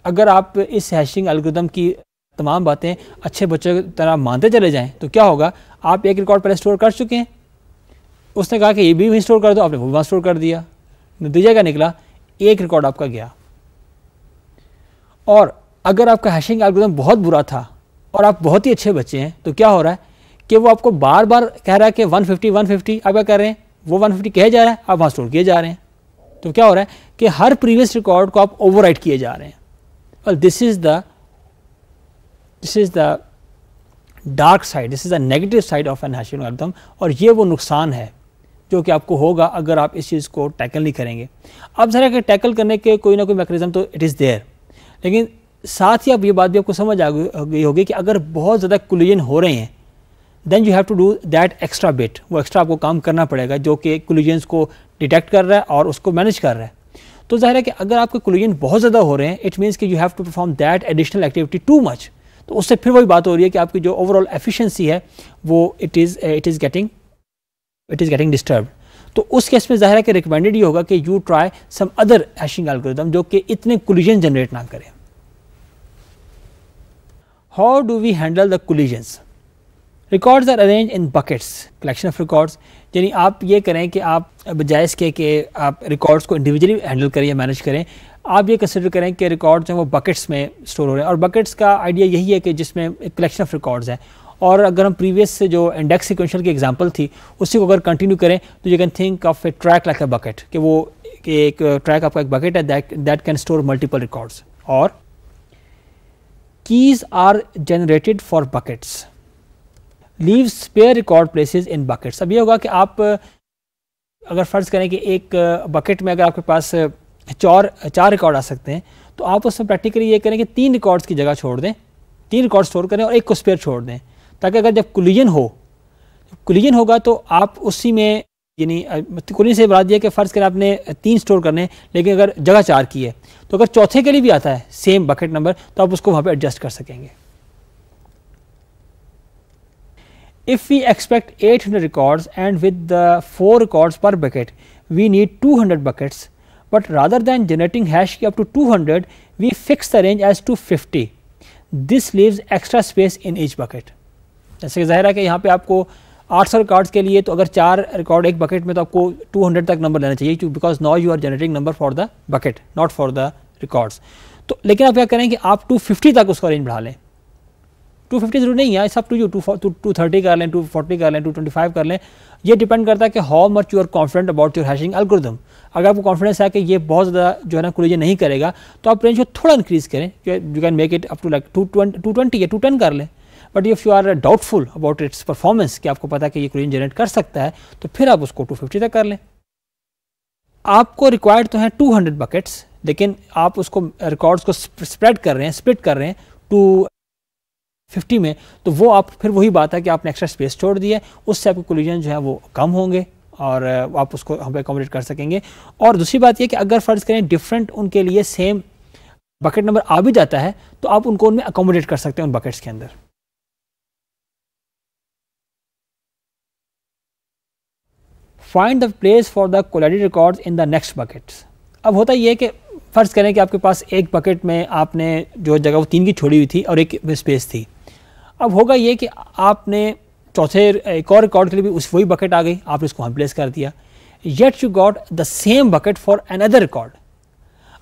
अगर आप इस हैशिंग एल्गोरिदम की तमाम बातें अच्छे बच्चों की तरह मानते चले जाएँ तो क्या होगा आप एक रिकॉर्ड पहले स्टोर कर चुके हैं उसने कहा कि ये भी स्टोर कर दो आपने वो स्टोर कर दिया नतीजा क्या निकला एक रिकॉर्ड आपका गया और अगर आपका हैशिंग एल्गोरिदम बहुत बुरा था और आप बहुत ही अच्छे बच्चे हैं तो क्या हो रहा है कि वो आपको बार बार कह रहा है कि 150 150 आप क्या कर रहे हैं वो 150 कहे जा रहा है आप वहाँ स्टोर किए जा रहे हैं तो क्या हो रहा है कि हर प्रीवियस रिकॉर्ड को आप ओवर किए जा रहे हैं और this is the this is the dark side this is the negative side of an hashing algorithm और ये वो नुकसान है जो कि आपको होगा अगर आप इस चीज़ को टैकल नहीं करेंगे अब ज़रा कि टैकल करने के कोई ना कोई मैकेनिज्म तो इट इज़ देयर लेकिन साथ ही अब ये बात भी आपको समझ आ गई होगी कि अगर बहुत ज़्यादा कुलिजन हो रहे हैं then you have to do that extra bit वो एक्स्ट्रा आपको काम करना पड़ेगा जो कि कुलिजन्स को डिटेक्ट कर रहा है और उसको मैनेज कर रहा है तो ज़ाहिर है कि अगर आपके कुलिजन बहुत ज़्यादा हो रहे हैं इट मीन्स कि you have to perform that additional activity too much तो उससे फिर वही बात हो रही है कि आपकी जो ओवरऑल एफिशिएंसी है वो it is it is getting it is getting disturb तो उस केस में ज़ाहिर है कि रिकमेंडेड ये होगा कि you try some other hashing algorithm जो कि इतने कुलिजन जनरेट ना करें How do we handle the collisions? Records are arrange in buckets collection of records यानी आप ये करें कि आप बजाय इसके कि आप रिकॉर्ड्स को इंडिविजुअली हैंडल करें या मैनेज करें आप ये कंसिडर करें कि रिकॉर्ड्स हैं वो बकेट्स में स्टोर हो रहे हैं और बकेट्स का आइडिया यही है कि जिसमें कलेक्शन ऑफ रिकॉर्ड्स है और अगर हम प्रीवियस जो इंडेक्स सिक्वेंशल की एग्जांपल थी उसी को अगर कंटिन्यू करें तो you can think of a track like a bucket कि वो एक ट्रैक आपका एक बकेट है that can store multiple records और keys are generated for buckets leave spare record places in buckets अब ये होगा कि आप अगर फ़र्ज़ करें कि एक बकेट में अगर आपके पास चार चार रिकॉर्ड आ सकते हैं तो आप उसमें प्रैक्टिकली ये करें कि तीन रिकॉर्ड्स की जगह छोड़ दें तीन रिकॉर्ड स्टोर करें और एक को स्पेयर छोड़ दें ताकि अगर जब कुलिजन हो कुलिजन होगा तो आप उसी में यानी कुल से बता दिया कि फ़र्ज़ करें आपने तीन स्टोर करने लेकिन अगर जगह चार की है तो अगर चौथे के लिए भी आता है सेम बकेट नंबर तो आप उसको वहाँ पर एडजस्ट कर सकेंगे if we expect 800 records and with the 4 records per bucket we need 200 buckets but rather than generating hash key up to 200 we fix the range as 250 this leaves extra space in each bucket जैसे कि जाहिर है कि यहाँ पे आपको आठ सौ रिकॉर्ड्स के लिए तो अगर चार रिकॉर्ड एक बकेट में तो आपको टू हंड्रेड तक नंबर लेना चाहिए because now you are generating number for the bucket not for the records तो लेकिन आप क्या करें कि आप टू फिफ्टी तक उसका रेंज बढ़ा लें टू फिफ्टी जरूर नहीं है सब two you two to thirty कर लें टू फोर्टी कर लें टू ट्वेंटी फाइव कर लें ये डिपेंड करता है कि how much you are confident about your hashing algorithm अगर आपको कॉन्फिडेंस है कि ये बहुत ज़्यादा जो है ना कोलिजन नहीं करेगा तो आप रेंज को थोड़ा इंक्रीज़ करें you can make it up to like two twenty या टू टेन कर लें but if you are doubtful about its performance कि आपको पता है कि ये क्लोरीन जनरेट कर सकता है तो फिर आप उसको 250 तक कर लें आपको रिक्वायर्ड तो हैं 200 बकेट्स लेकिन आप उसको रिकॉर्ड्स uh, को स्प्रेड कर रहे हैं स्प्लिट कर रहे हैं टू फिफ्टी में तो वो आप फिर वही बात है कि आपने एक्स्ट्रा स्पेस छोड़ दिया उससे आपके कोलिजन जो है वो कम होंगे और uh, आप उसको हम एकोमोडेट कर सकेंगे और दूसरी बात यह कि अगर फ़र्ज़ करें डिफरेंट उनके लिए सेम बकेट नंबर आ भी जाता है तो आप उनको उनमें अकोमोडेट कर सकते हैं उन बकेट्स के अंदर find the place for the quality record in the next buckets अब होता ये कि फ़र्ज़ करें कि आपके पास एक बकेट में आपने जो जगह वो तीन की छोड़ी हुई थी और एक स्पेस थी अब होगा ये कि आपने चौथे एक और रिकॉर्ड के लिए भी उस वही बकेट आ गई आपने उसको हम प्लेस कर दिया yet you got the same bucket for an other record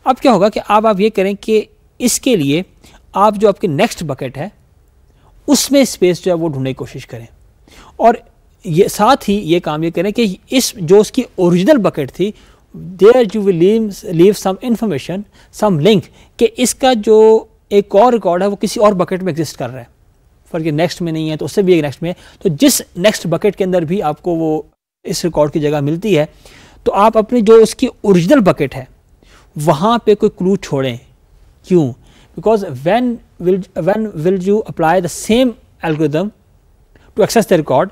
अब क्या होगा कि आप आप ये करें कि इसके लिए आप जो आपकी नेक्स्ट बकेट है उसमें स्पेस जो है वो ढूंढने की कोशिश करें और ये साथ ही ये काम ये करें कि इस जो उसकी ओरिजिनल बकेट थी or you will leave some information some link कि इसका जो एक और रिकॉर्ड है वो किसी और बकेट में एग्जिस्ट कर रहा है फॉर नेक्स्ट में नहीं है तो उससे भी एक नेक्स्ट में है तो जिस नेक्स्ट बकेट के अंदर भी आपको वो इस रिकॉर्ड की जगह मिलती है तो आप अपनी जो उसकी ओरिजिनल बकेट है वहाँ पर कोई क्लू छोड़ें क्यों because when will when will you apply the same algorithm to access the record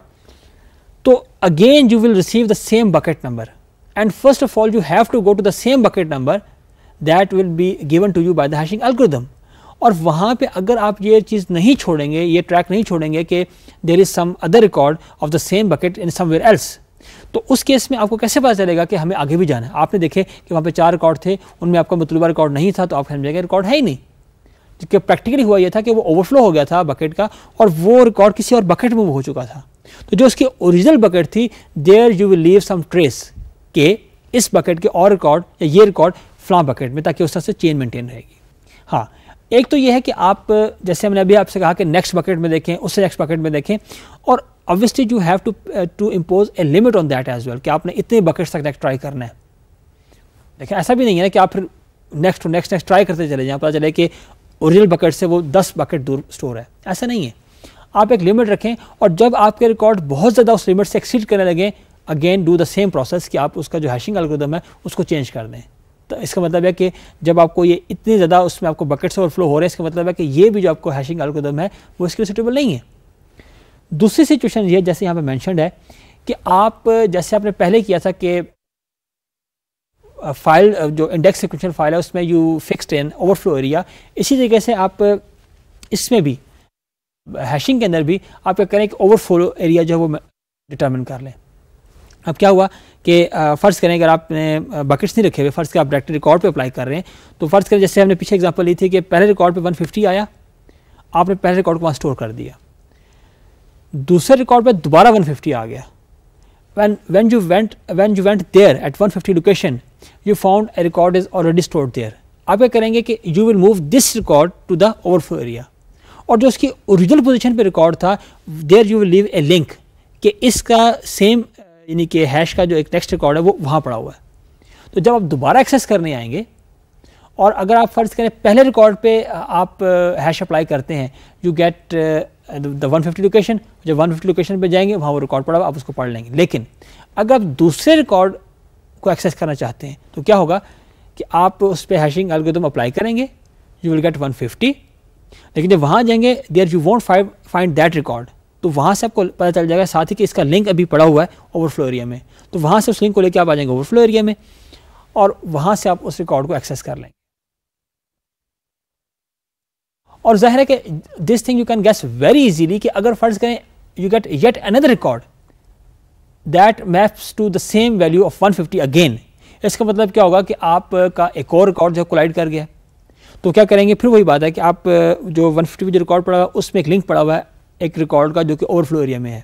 तो again you will receive the same bucket number and first of all you have to go to the same bucket number that will be given to you by the hashing algorithm. और वहाँ पे अगर आप ये चीज़ नहीं छोड़ेंगे ये track नहीं छोड़ेंगे कि there is some other record of the same bucket in somewhere else तो उस केस में आपको कैसे पता चलेगा कि हमें आगे भी जाना है आपने देखे कि वहाँ पे चार रिकॉर्ड थे उनमें आपका मतलूबा रिकॉर्ड नहीं था तो आप समझेंगे रिकॉर्ड है ही नहीं कि प्रैक्टिकली हुआ यह था कि वो ओवरफ्लो हो गया था बकेट का और वो रिकॉर्ड किसी और बकेट में हो चुका था तो जो उसकी ओरिजिनल बकेट थी there you will leave some trace के इस बकेट के और रिकॉर्ड या ये रिकॉर्ड फ्लां बकेट में ताकि उस तरह से चेन मेंटेन रहेगी हाँ एक तो यह है कि आप जैसे मैंने अभी आपसे कहा कि नेक्स्ट बकेट में देखें उससे नेक्स्ट बकेट में देखें और obviously you have to to impose a limit on that as well कि आपने इतने बकेट तक नेक्स्ट ट्राई करना है देखें ऐसा भी नहीं है कि आप फिर next to next next try करते चले जाएँ पता चले कि ओरिजिनल बकेट से वो दस बकेट दूर स्टोर है ऐसा नहीं है आप एक लिमिट रखें और जब आपके रिकॉर्ड बहुत ज़्यादा उस लिमिट से एक्सीड करने लगें again do the same process कि आप उसका जो हैशिंग एल्गोरिदम है उसको चेंज कर दें तो इसका मतलब है कि जब आपको ये इतनी ज़्यादा उसमें आपको बकेट्स ओवरफ्लो हो रहे हैं इसका मतलब है कि ये भी जो आपको हैशिंग एल्गोरिदम है वो इसके लिए सुटेबल नहीं है दूसरी सिचुएशन ये जैसे यहाँ पर मैंशनड है कि आप जैसे आपने पहले किया था कि फाइल जो इंडेक्स एक्सक्यूशन फाइल है उसमें you fixed in overflow area इसी तरीके से आप इसमें भी हैशिंग के अंदर भी आप क्या करें कि ओवरफ्लो एरिया जो है वो डिटर्मिन कर लें अब क्या हुआ कि फ़र्ज़ करें अगर आपने बकेट्स नहीं रखे हुए फ़र्ज़ के आप डायरेक्ट रिकॉर्ड पे अप्लाई कर रहे हैं तो फ़र्ज़ करें जैसे हमने पीछे एग्जांपल ली थी कि पहले रिकॉर्ड पे 150 आया आपने पहले रिकॉर्ड को वहाँ स्टोर कर दिया दूसरे रिकॉर्ड पे दोबारा 150 आ गया when when you went when you went there at 150 location you found a record is already stored there आप क्या करेंगे कि you will move this record to the overflow area और जो उसकी ओरिजिनल पोजिशन पर रिकॉर्ड था there you will leave a link कि इसका सेम यानी कि हैश का जो एक नेक्स्ट रिकॉर्ड है वो वहाँ पड़ा हुआ है तो जब आप दोबारा एक्सेस करने आएंगे और अगर आप फ़र्ज़ करें पहले रिकॉर्ड पे आप हैश अप्लाई करते हैं you get the 150 fifty location जब वन फिफ्टी लोकेशन पर जाएंगे वहाँ वो रिकॉर्ड पड़ा हुआ आप उसको पढ़ लेंगे लेकिन अगर आप दूसरे रिकॉर्ड को एक्सेस करना चाहते हैं तो क्या होगा कि आप उस पर हैशिंग एल्गोरिदम अप्लाई करेंगे यू विल गेट 150 लेकिन जब वहाँ जाएंगे there you won't five find that record तो वहाँ से आपको पता चल जाएगा साथ ही कि इसका लिंक अभी पड़ा हुआ है ओवरफ्लो एरिया में तो वहाँ से उस लिंक को लेकर आप आ जाएंगे ओवरफ्लो एरिया में और वहाँ से आप उस रिकॉर्ड को एक्सेस कर लेंगे और जाहिर है कि this thing you can guess very easily कि अगर फर्ज करें you get yet another record that maps to the same value of 150 again इसका मतलब क्या होगा कि आप का एक और रिकॉर्ड जो कोलाइड कर गया तो क्या करेंगे फिर वही बात है कि आप जो 150 जो रिकॉर्ड पड़ा हुआ है उसमें एक लिंक पड़ा हुआ है एक रिकॉर्ड का जो कि ओवरफ्लो एरिया में है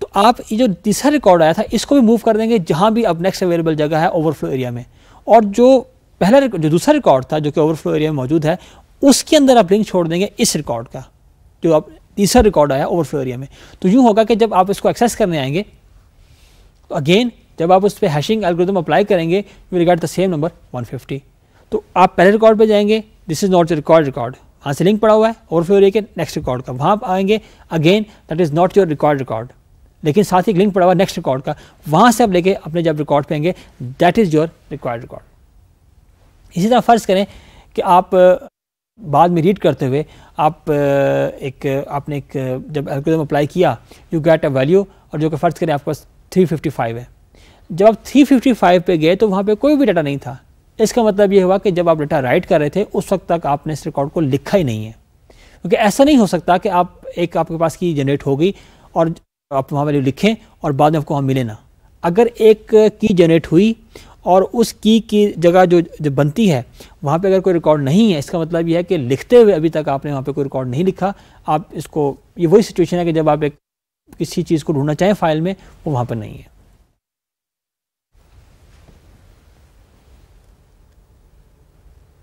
तो आप ये जो तीसरा रिकॉर्ड आया था इसको भी मूव कर देंगे जहां भी अब नेक्स्ट अवेलेबल जगह है ओवरफ्लो एरिया में और जो पहला जो दूसरा रिकॉर्ड था जो कि ओवरफ्लो एरिया में मौजूद है उसके अंदर आप लिंक छोड़ देंगे इस रिकॉर्ड का जो आप तीसरा रिकॉर्ड आया ओवरफ्लो एरिया में तो यूँ होगा कि जब आप इसको एक्सेस करने आएंगे तो अगेन जब आप उस पर हैशिंग एल्गोरिदम अप्लाई करेंगे we regard the same number 150 तो आप पहले रिकॉर्ड पे जाएंगे this is not record record वहाँ से लिंक पड़ा हुआ है और फिर एक नेक्स्ट रिकॉर्ड का वहाँ आएंगे again that is not your record record लेकिन साथ ही लिंक पड़ा हुआ नेक्स्ट रिकॉर्ड का वहाँ से आप लेके अपने जब रिकॉर्ड पेंगे that is your record record इसी तरह फ़र्ज़ करें कि आप बाद में रीड करते हुए आप एक आपने एक जब एल्गोरिथम अप्लाई किया यू गेट अ वैल्यू और जो कि फ़र्ज़ करें आपके पास 355 है जब आप 355 पे गए तो वहाँ पे कोई भी डाटा नहीं था इसका मतलब ये हुआ कि जब आप डाटा राइट कर रहे थे उस वक्त तक आपने इस रिकॉर्ड को लिखा ही नहीं है क्योंकि ऐसा नहीं हो सकता कि आप एक आपके पास की जनरेट हो गई और आप वहाँ वैल्यू लिखें और बाद में आपको वहाँ मिले ना अगर एक की जनरेट हुई और उस की की जगह जो जो बनती है वहाँ पे अगर कोई रिकॉर्ड नहीं है इसका मतलब यह है कि लिखते हुए अभी तक आपने वहाँ पे कोई रिकॉर्ड नहीं लिखा आप इसको ये वही सिचुएशन है कि जब आप एक किसी चीज़ को ढूंढना चाहें फाइल में वो वहाँ पर नहीं है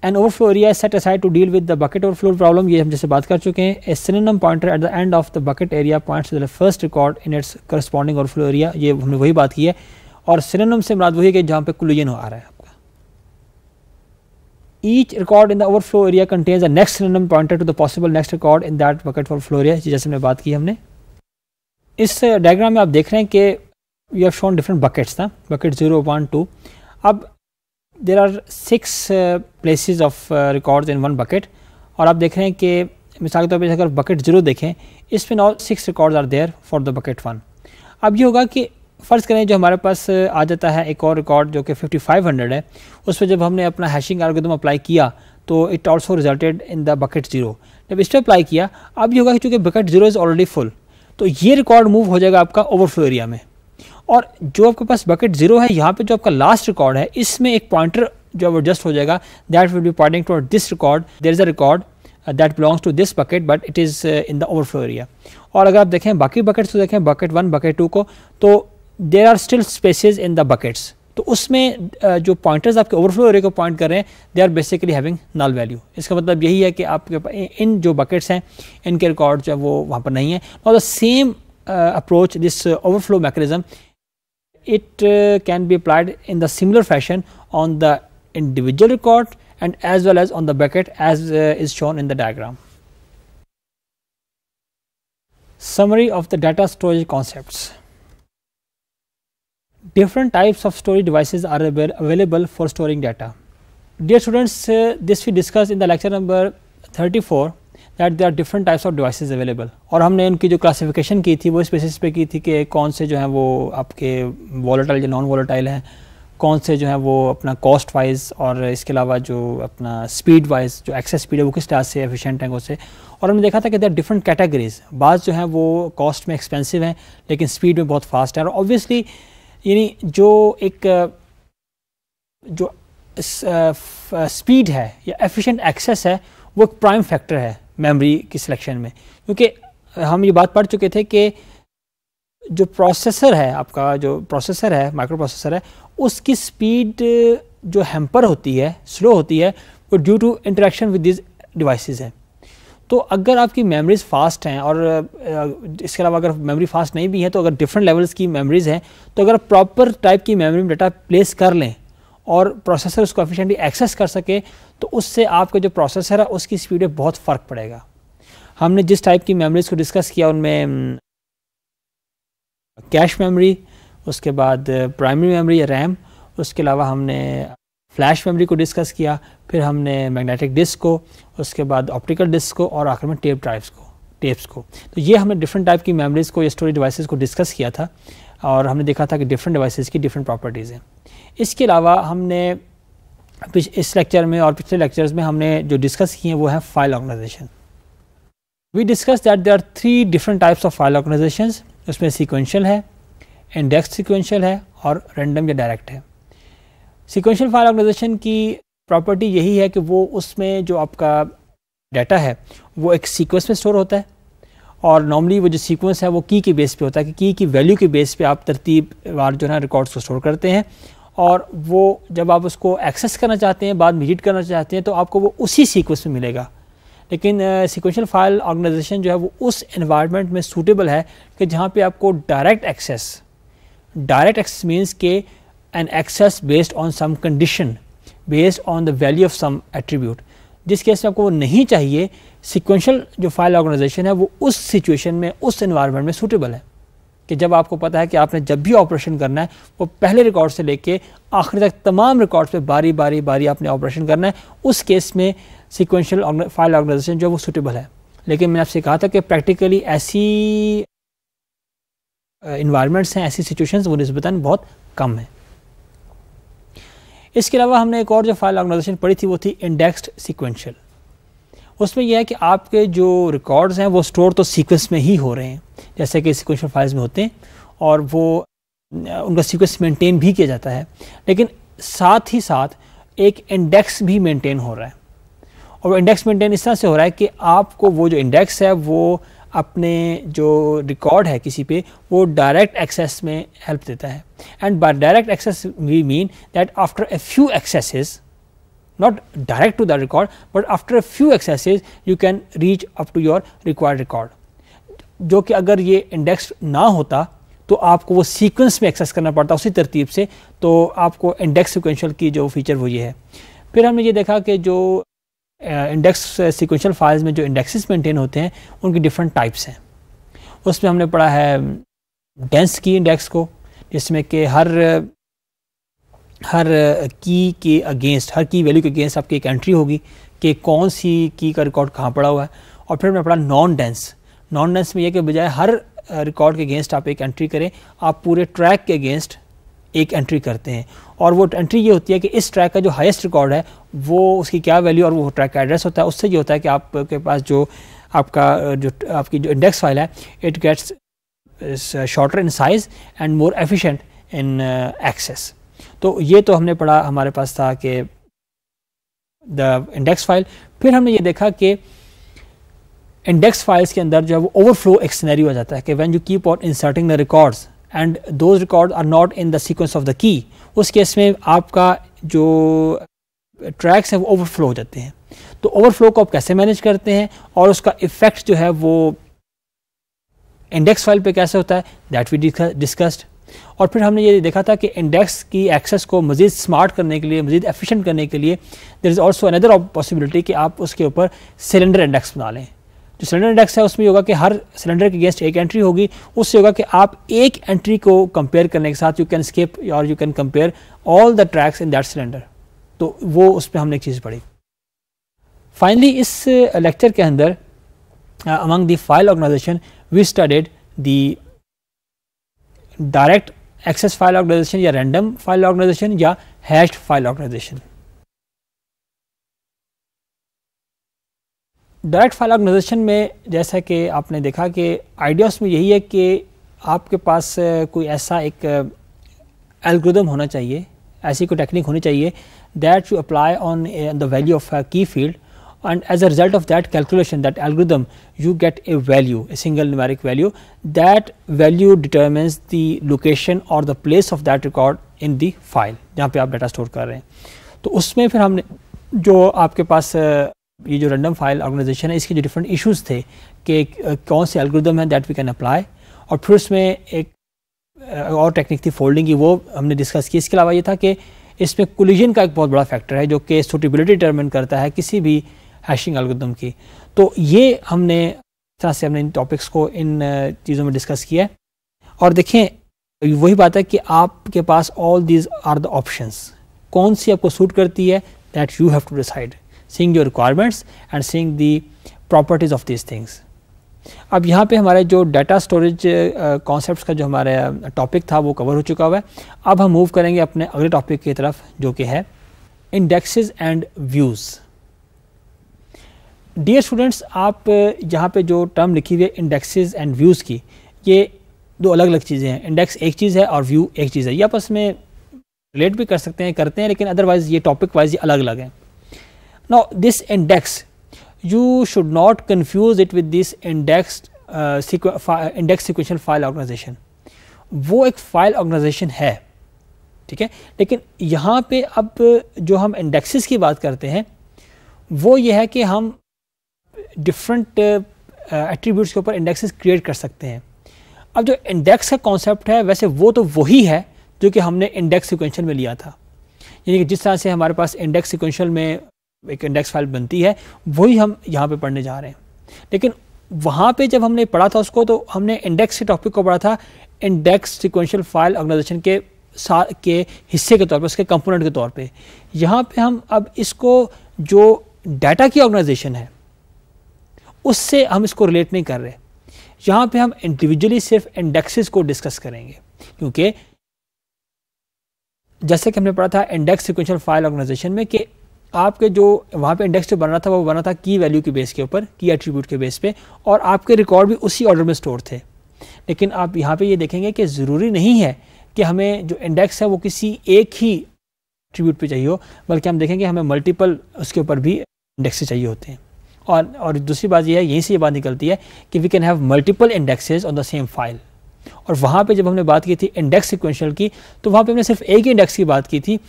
an flow area set aside to deal with the bucket flow problem ये हम जैसे बात कर चुके हैं a synonym pointer at the end of the bucket area point first record in its corresponding flow area ये हमने वही बात की है और सिनेम से मुराद वही है कि जहाँ पे कुलिजन हो आ रहा है आपका each record in the flow area contains the next synonym pointer to the possible next record in that bucket flow area जैसे हमने बात की हमने इस डायग्राम में आप देख रहे हैं कि you have shown different buckets था बकेट जीरो वन टू अब there are six uh, of of in one bucket और आप देख रहे हैं कि मिसाल के तौर पर अगर बकेट जीरो देखें इसमें now six records are there for the bucket one अब ये होगा कि फ़र्ज़ करें जो हमारे पास आ जाता है एक और रिकॉर्ड जो कि 5500 है उस पर जब हमने अपना हैशिंग एल्गोरिथम अप्लाई किया तो it also resulted in the bucket zero जब इस पर अप्लाई किया अब ये होगा कि चूंकि bucket zero is already full तो ये रिकॉर्ड मूव हो जाएगा आपका ओवरफ्लो एरिया में और जो आपके पास बकेट जीरो है यहाँ पे जो आपका लास्ट रिकॉर्ड है इसमें एक पॉइंटर जो है एडजस्ट हो जाएगा that will be pointing to this record there is a record that belongs to this bucket but it is in the overflow area और अगर आप देखें बाकी बकेट्स को तो देखें बकेट वन बकेट टू को तो there are still spaces in the buckets तो उसमें जो पॉइंटर्स आपके ओवरफ्लो एरिया को पॉइंट कर रहे हैं they are basically having null value इसका मतलब यही है कि आपके इन जो बकेट्स हैं इनके रिकॉर्ड जो वो वहाँ पर नहीं है और the same approach this overflow mechanism it can be applied in the similar fashion on the individual record and as well as on the bucket as is shown in the diagram summary of the data storage concepts different types of storage devices are available for storing data. Dear students, uh, this we discussed in the lecture number 34 that there are different types of devices available और हमने उनकी जो classification की थी वो इस पे की थी कि कौन से जो हैं वो आपके volatile या non-volatile हैं कौन से जो हैं वो अपना cost wise और इसके अलावा जो अपना speed wise जो access speed है वो किस तरह से एफिशिएंट है उससे और हमने देखा था कि देर डिफरेंट कैटेगरीज बाज़ जो हैं वो कॉस्ट में एक्सपेंसिव हैं लेकिन स्पीड में बहुत फास्ट है और ऑब्वियसली यानी जो एक जो स्पीड है या एफिशिएंट एक्सेस है वो एक प्राइम फैक्टर है मेमोरी की सिलेक्शन में क्योंकि हम ये बात पढ़ चुके थे कि जो प्रोसेसर है आपका जो प्रोसेसर है माइक्रो प्रोसेसर है उसकी स्पीड जो हैम्पर होती है स्लो होती है वो due to interaction with this devices है तो अगर आपकी मेमोरीज फास्ट हैं और इसके अलावा अगर मेमोरी फास्ट नहीं भी है तो अगर डिफरेंट लेवल्स की मेमोरीज हैं तो अगर प्रॉपर टाइप की मेमोरी तो में डाटा प्लेस कर लें और प्रोसेसर उसको एफिशिएंटली एक्सेस कर सके तो उससे आपका जो प्रोसेसर है उसकी स्पीड में बहुत फ़र्क पड़ेगा हमने जिस टाइप की मेमोरीज को डिस्कस किया उनमें कैश मेमोरी उसके बाद प्राइमरी मेमोरी या रैम उसके अलावा हमने फ्लैश मेमोरी को डिस्कस किया फिर हमने मैग्नेटिक डिस्क को उसके बाद ऑप्टिकल डिस्क को और आखिर में टेप ड्राइव्स को टेप्स को तो ये हमने डिफरेंट टाइप की मेमोरीज़ को या स्टोरेज डिवाइसेस को डिस्कस किया था और हमने देखा था कि डिफरेंट डिवाइसेस की डिफरेंट प्रॉपर्टीज़ हैं इसके अलावा हमने इस लेक्चर में और पिछले लेक्चर्स में हमने जो डिस्कस किए हैं वो हैं file organisation we discuss that there are three different types of file organisation उसमें सिक्वेंशल है इंडेक्स सिक्वेंशल है और रेंडम या डायरेक्ट है सिक्वेंशल फाइल ऑर्गेनाइजेशन की प्रॉपर्टी यही है कि वो उसमें जो आपका डाटा है वो एक सीक्वेंस में स्टोर होता है और नॉर्मली वो जो सीक्वेंस है वो की के बेस पे होता है कि की की वैल्यू के बेस पे आप तरतीब वार जो है रिकॉर्ड्स को स्टोर करते हैं और वो जब आप उसको एक्सेस करना चाहते हैं बाद में रीड करना चाहते हैं तो आपको वो उसी सीक्वेंस में मिलेगा लेकिन सिक्वेंशल फाइल ऑर्गेनाइजेशन जो है वो उस एनवायरनमेंट में सूटेबल है कि जहाँ पे आपको direct access direct access means के an access based on some condition based on the value of some attribute जिस केस में आपको वो नहीं चाहिए सिक्वेंशल जो फाइल ऑर्गेनाइजेशन है वो उस सिचुएशन में उस इन्वायरमेंट में सूटेबल है कि जब आपको पता है कि आपने जब भी ऑपरेशन करना है वो पहले रिकॉर्ड से लेके आखिर तक तमाम रिकॉर्ड पे बारी बारी बारी आपने ऑपरेशन करना है उस केस में सिक्वेंशल फाइल ऑर्गेनाइजेशन जो वो सूटेबल है लेकिन मैंने आपसे कहा था कि प्रैक्टिकली ऐसी इन्वायरमेंट्स uh, हैं ऐसी सिचुएशन वो नस्बता बहुत कम है इसके अलावा हमने एक और जो फाइल ऑर्गेनाइजेशन पढ़ी थी वो थी इंडेक्स्ड सिक्वेंशल उसमें यह है कि आपके जो रिकॉर्ड्स हैं वो स्टोर तो सीक्वेंस में ही हो रहे हैं जैसे कि सिक्वेंशल फाइल्स में होते हैं और वो उनका सीक्वेंस मेंटेन भी किया जाता है लेकिन साथ ही साथ एक इंडेक्स भी मेंटेन हो रहा है और इंडेक्स मेंटेन इस तरह से हो रहा है कि आपको वो जो इंडेक्स है वो अपने जो रिकॉर्ड है किसी पे वो डायरेक्ट एक्सेस में हेल्प देता है and by direct access we mean that after a few accesses not direct to the record but after a few accesses you can reach up to your required record जो कि अगर ये index ना होता तो आपको वो सीक्वेंस में एक्सेस करना पड़ता उसी तरतीब से तो आपको इंडेक्स सिक्वेंशल की जो फीचर वो ये है फिर हमने ये देखा कि जो इंडेक्स सिक्वेंशल फाइल्स में जो इंडेक्सेस मेंटेन होते हैं उनके डिफरेंट टाइप्स हैं उसमें हमने पढ़ा है डेंस की इंडेक्स को जिसमें कि हर हर की के अगेंस्ट हर की वैल्यू के अगेंस्ट आपकी एक एंट्री होगी कि कौन सी की का रिकॉर्ड कहाँ पड़ा हुआ है और फिर हमने पढ़ा नॉन डेंस नॉन डेंस में यह कि बजाय हर रिकॉर्ड के अगेंस्ट आप एक एंट्री करें आप पूरे ट्रैक के अगेंस्ट एक एंट्री करते हैं और वो एंट्री ये होती है कि इस ट्रैक का जो हाईएस्ट रिकॉर्ड है वो उसकी क्या वैल्यू और वो ट्रैक का एड्रेस होता है उससे ये होता है कि आपके पास जो आपका जो आपकी जो इंडेक्स फाइल है it gets shorter in size and more efficient in access तो ये तो हमने पढ़ा हमारे पास था कि द इंडेक्स फाइल फिर हमने ये देखा कि इंडेक्स फाइल्स के अंदर जो है वो ओवरफ्लो एक हो जाता है कि when you keep on inserting the records and those record are not in the sequence of the key उस केस में आपका जो ट्रैक्स हैं वो ओवरफ्लो हो जाते हैं तो ओवरफ्लो को आप कैसे मैनेज करते हैं और उसका इफ़ेक्ट जो है वो इंडेक्स फाइल पे कैसे होता है दैट वी डिस्कस्ड और फिर हमने ये देखा था कि इंडेक्स की एक्सेस को मज़ीद स्मार्ट करने के लिए मज़ीद एफिशिएंट करने के लिए there is also another possibility कि आप उसके ऊपर सिलेंडर इंडेक्स बना लें जो सिलेंडर इंडेक्स है उसमें होगा कि हर सिलेंडर के गेस्ट एक एंट्री होगी उससे होगा कि आप एक एंट्री को कंपेयर करने के साथ यू कैन स्केप और you can compare all the tracks in that cylinder तो वो उस पर हमने एक चीज़ पढ़ी फाइनली इस लेक्चर uh, के अंदर among the file organisation we studied the direct access file organization या रैंडम फाइल ऑर्गेनाइजेशन या hashed file organization direct file organization में जैसा कि आपने देखा कि आइडिया उसमें यही है कि आपके पास कोई ऐसा एक एल्ग्रिदम होना चाहिए ऐसी कोई टेक्निक होनी चाहिए that you apply on the value of key field and as a result of that calculation that algorithm you get a value a single numeric value that value determines the location और the place of that record in the file जहाँ पे आप data store कर रहे हैं तो उसमें फिर हमने जो आपके पास ये जो रैंडम फाइल ऑर्गेनाइजेशन है इसके जो डिफरेंट इश्यूज थे कि कौन से एल्गोरिदम है दैट वी कैन अप्लाई और फिर उसमें एक और टेक्निक थी फोल्डिंग की वो हमने डिस्कस की इसके अलावा ये था कि इसमें कोलिजन का एक बहुत बड़ा फैक्टर है जो कि सुटेबिलिटी डिटर्मिन करता है किसी भी हैशिंग एल्गोरिदम की तो ये हमने इस तरह से हमने इन टॉपिक्स को इन चीज़ों में डिस्कस किया और देखें वही बात है कि आपके पास all these are the options कौन सी आपको सूट करती है that you have to decide seeing your requirements and seeing the properties of these things. अब यहाँ पे हमारे जो डाटा स्टोरेज कॉन्सेप्ट्स का जो हमारा टॉपिक था वो कवर हो चुका हुआ है अब हम मूव करेंगे अपने अगले टॉपिक की तरफ जो कि है indexes and views dear students आप यहाँ पे जो टर्म लिखी हुई है इंडेक्सेस एंड व्यूज़ की ये दो अलग अलग चीज़ें हैं इंडेक्स एक चीज़ है और व्यू एक चीज़ है ये आपस में रिलेट भी कर सकते हैं करते हैं लेकिन अदरवाइज़ ये टॉपिक वाइज ये अलग अलग हैं Now, this index you should not confuse it with this indexed uh, index sequential file organization वो एक फाइल ऑर्गेनाइजेशन है ठीक है लेकिन यहाँ पर अब जो हम इंडेक्सेस की बात करते हैं वो ये है कि हम डिफरेंट एट्रीब्यूट uh, के ऊपर इंडेक्सेस क्रिएट कर सकते हैं अब जो इंडेक्स का कॉन्सेप्ट है वैसे वो तो वही है जो कि हमने इंडेक्स सिक्वेंशन में लिया था यानी कि जिस तरह से हमारे पास इंडेक्स सिक्वेंशन में एक इंडेक्स फाइल बनती है वही हम यहाँ पे पढ़ने जा रहे हैं लेकिन वहाँ पे जब हमने पढ़ा था उसको तो हमने इंडेक्स के टॉपिक को पढ़ा था इंडेक्स सिक्वेंशियल फाइल ऑर्गेनाइजेशन के साथ के हिस्से के तौर पर उसके कंपोनेंट के तौर पे यहाँ पे हम अब इसको जो डाटा की ऑर्गेनाइजेशन है उससे हम इसको रिलेट नहीं कर रहे यहाँ पे हम इंडिविजुअली सिर्फ इंडेक्सेस को डिस्कस करेंगे क्योंकि जैसे कि हमने पढ़ा था इंडेक्स सिक्वेंशियल फाइल ऑर्गेनाइजेशन में कि आपके जो वहाँ पे इंडेक्स जो बन रहा था वो बना था की वैल्यू के बेस के ऊपर की एट्रीब्यूट के बेस पे और आपके रिकॉर्ड भी उसी ऑर्डर में स्टोर थे लेकिन आप यहाँ पे ये देखेंगे कि ज़रूरी नहीं है कि हमें जो इंडेक्स है वो किसी एक ही एट्रीब्यूट पे चाहिए हो बल्कि हम देखेंगे हमें मल्टीपल उसके ऊपर भी इंडेक्स चाहिए होते हैं और और दूसरी बात यह है यहीं से ये बात निकलती है कि we can have multiple indexes on the same file और वहाँ पे जब हमने बात की थी इंडेक्स सिक्वेंशियल की तो वहाँ पे हमने सिर्फ एक ही इंडेक्स की बात की थी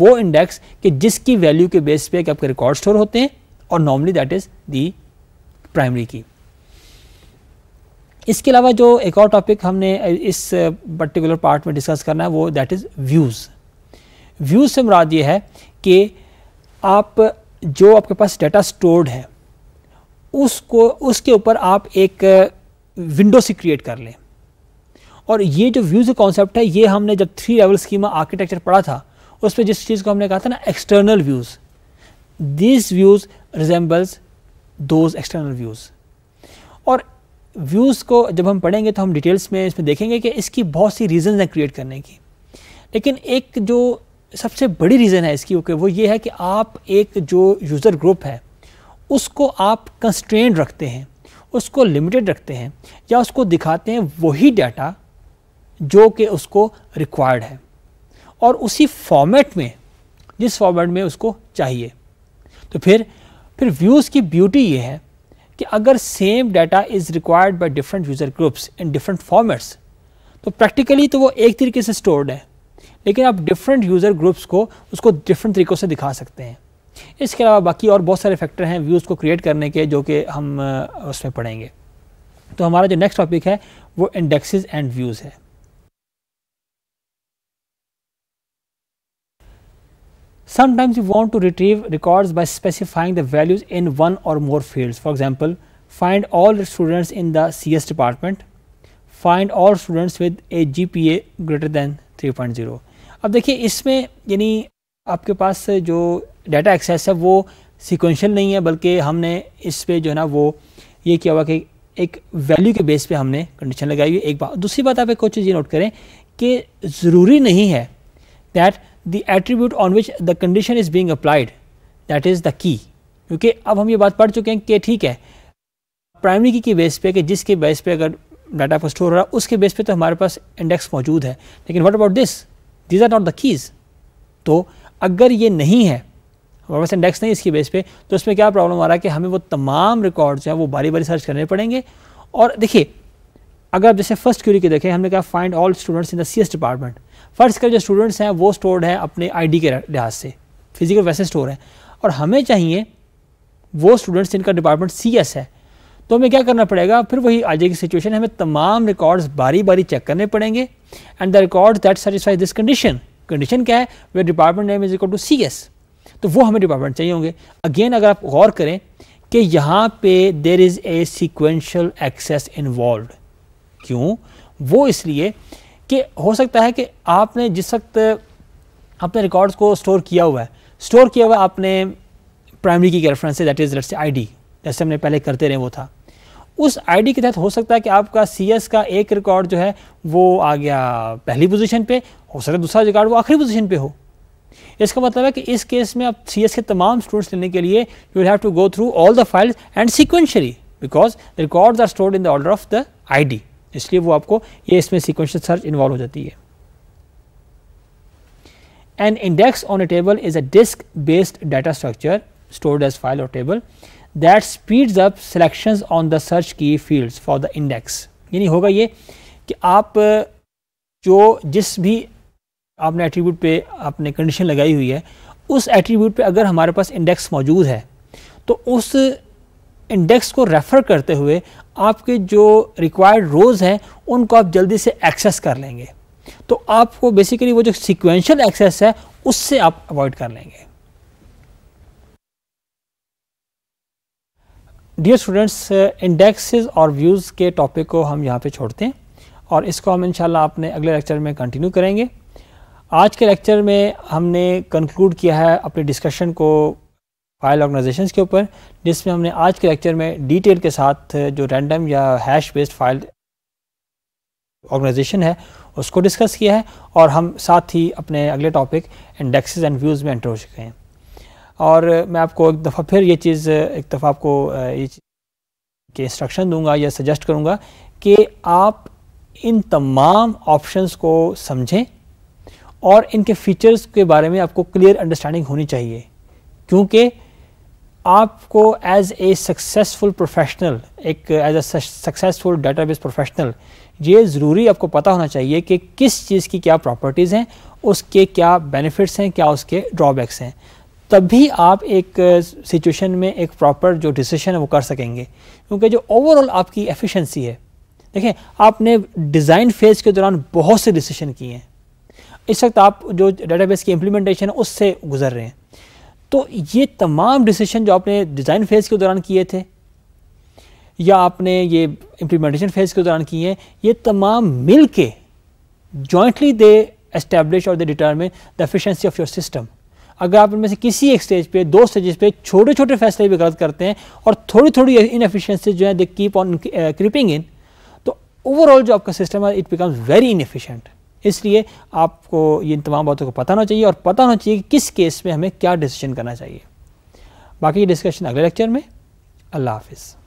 वो इंडेक्स कि जिसकी वैल्यू के बेस पे आपके रिकॉर्ड स्टोर होते हैं और normally that is the primary key इसके अलावा जो एक और टॉपिक हमने इस पर्टिकुलर पार्ट में डिस्कस करना है वो दैट इज़ व्यूज़ व्यूज़ से मुराद ये है कि आप जो आपके पास डाटा स्टोर्ड है उसको उसके ऊपर आप एक विंडो सी क्रिएट कर लें और ये जो व्यूज़ कॉन्सेप्ट है ये हमने जब थ्री लेवल स्कीमा आर्किटेक्चर पढ़ा था उस पर जिस चीज़ को हमने कहा था ना external views this views resembles those external views और व्यूज़ को जब हम पढ़ेंगे तो हम डिटेल्स में इसमें देखेंगे कि इसकी बहुत सी रीज़न हैं क्रिएट करने की लेकिन एक जो सबसे बड़ी रीज़न है इसकी ओके वो ये है कि आप एक जो यूज़र ग्रुप है उसको आप कंस्ट्रेंड रखते हैं उसको लिमिटेड रखते हैं या उसको दिखाते हैं वही डाटा जो कि उसको रिक्वायर्ड है और उसी फॉर्मेट में जिस फॉर्मेट में उसको चाहिए तो फिर फिर व्यूज़ की ब्यूटी ये है कि अगर same data is required by different user groups in different formats तो प्रैक्टिकली तो वो एक तरीके से स्टोर्ड है लेकिन आप डिफरेंट यूज़र ग्रुप्स को उसको डिफरेंट तरीक़ों से दिखा सकते हैं इसके अलावा बाकी और बहुत सारे फैक्टर हैं व्यूज़ को क्रिएट करने के जो कि हम उसमें पढ़ेंगे तो हमारा जो नेक्स्ट टॉपिक है वो इंडेक्सेस एंड व्यूज़ है Sometimes you want to retrieve records by specifying the values in one or more fields. For example, find all the students in the CS department, find all students with a GPA greater than 3.0. ab dekhiye isme yani aapke paas jo data access hai wo sequential nahi hai balki humne is pe jo है ना वो ये किया हुआ कि एक value के base पे हमने कंडीशन लगाई हुई एक बात दूसरी बात आप एक और चीज़ ये नोट करें कि ज़रूरी नहीं है the attribute on which the condition is being applied that is the key क्योंकि अब हम ये बात पढ़ चुके हैं कि ठीक है प्राइमरी की बेस पे कि जिसके बेस पे अगर डाटा को स्टोर हो रहा है उसके बेस पे तो हमारे पास इंडेक्स मौजूद है लेकिन what about this these are not the keys तो अगर ये नहीं है हमारे पास इंडेक्स नहीं इसकी बेस पे तो उसमें क्या प्रॉब्लम आ रहा है कि हमें वो तमाम रिकॉर्ड्स हैं वो बारी बारी सर्च करने पड़ेंगे और देखिए अगर आप जैसे फर्स्ट क्यूरी के देखें हमने कहा find all students in the C department first का जो स्टूडेंट्स हैं वो स्टोर्ड है अपने आईडी के लिहाज से फिजिकल वैसे स्टोर है और हमें चाहिए वो स्टूडेंट्स जिनका डिपार्टमेंट सी एस है तो हमें क्या करना पड़ेगा फिर वही आज की सिचुएशन हमें तमाम रिकॉर्ड्स बारी बारी चेक करने पड़ेंगे and the record that satisfy this condition condition क्या है where department name is equal to C S तो वो हमें डिपार्टमेंट चाहिए होंगे अगेन अगर आप गौर करें कि यहाँ पे there is a sequential access involve क्यों वो इसलिए कि हो सकता है कि आपने जिस वक्त अपने रिकॉर्ड्स को स्टोर किया हुआ है स्टोर किया हुआ आपने प्राइमरी की रेफरेंस से that is let's ID जैसे हमने पहले करते रहे वो था उस आईडी के तहत हो सकता है कि आपका सीएस का एक रिकॉर्ड जो है वो आ गया पहली पोजीशन पे हो सकता है दूसरा रिकॉर्ड वो आखिरी पोजीशन पे हो इसका मतलब है कि इस केस में आप सीएस के तमाम स्टूडेंट्स लेने के लिए you have to go through all the files and sequentially because records are stored in the order of the ID इसलिए वो आपको ये इसमें सीक्वेंशियल सर्च इन्वॉल्व हो जाती है an index on a table is a disk based data structure stored as file और table that speeds up selections on the search key fields for the index यानी होगा ये कि आप जो जिस भी आपने एट्रीब्यूट पे आपने कंडीशन लगाई हुई है उस एट्रीब्यूट पे अगर हमारे पास इंडेक्स मौजूद है तो उस इंडेक्स को रेफ़र करते हुए आपके जो रिक्वायर्ड रोज़ हैं उनको आप जल्दी से एक्सेस कर लेंगे तो आपको बेसिकली वो जो सिक्वेंशल एक्सेस है उससे आप अवॉइड कर लेंगे डियर स्टूडेंट्स इंडेक्सेस और व्यूज़ के टॉपिक को हम यहाँ पे छोड़ते हैं और इसको हम इंशाल्लाह अपने अगले लेक्चर में कंटिन्यू करेंगे आज के लेक्चर में हमने कंक्लूड किया है अपने डिस्कशन को फाइल ऑर्गेनाइजेशन के ऊपर जिसमें हमने आज के लेक्चर में डिटेल के साथ जो रैंडम या हैश बेस्ड फाइल ऑर्गेनाइजेशन है उसको डिस्कस किया है और हम साथ ही अपने अगले टॉपिक इंडेक्सेस एंड व्यूज़ में एंटर हो चुके हैं और मैं आपको एक दफ़ा फिर ये चीज़ एक दफ़ा आपको ये के इंस्ट्रक्शन दूंगा या सजेस्ट करूंगा कि आप इन तमाम ऑप्शंस को समझें और इनके फीचर्स के बारे में आपको क्लियर अंडरस्टैंडिंग होनी चाहिए क्योंकि आपको एज ए सक्सेसफुल प्रोफेशनल एक as a successful base professional ये ज़रूरी आपको पता होना चाहिए कि किस चीज़ की क्या प्रॉपर्टीज़ हैं उसके क्या बेनिफिट्स हैं क्या उसके ड्रॉबैक्स हैं तभी आप एक सिचुएशन में एक प्रॉपर जो डिसीशन है वो कर सकेंगे क्योंकि जो ओवरऑल आपकी एफिशिएंसी है देखें आपने डिज़ाइन फेज़ के दौरान बहुत से डिसीशन किए हैं इस वक्त आप जो डेटाबेस की इम्प्लीमेंटेशन है उससे गुजर रहे हैं तो ये तमाम डिसीशन जो आपने डिज़ाइन फेज़ के दौरान किए थे या आपने ये इम्प्लीमेंटेशन फेज़ के दौरान किए हैं ये तमाम मिल के जॉइंटली दे एस्टेब्लिश और they determine the efficiency of your system अगर आप इनमें से किसी एक स्टेज पे दो स्टेजेस पे छोटे छोटे फैसले भी गलत करते हैं और थोड़ी थोड़ी इनएफिशिएंसी जो है they keep on creeping in तो ओवरऑल जो आपका सिस्टम है इट बिकम्स वेरी इनफिशेंट इसलिए आपको इन तमाम बातों को पता होना चाहिए और पता होना चाहिए कि किस केस में हमें क्या डिसीजन करना चाहिए बाकी डिस्कशन अगले लेक्चर में अल्लाह हाफिज़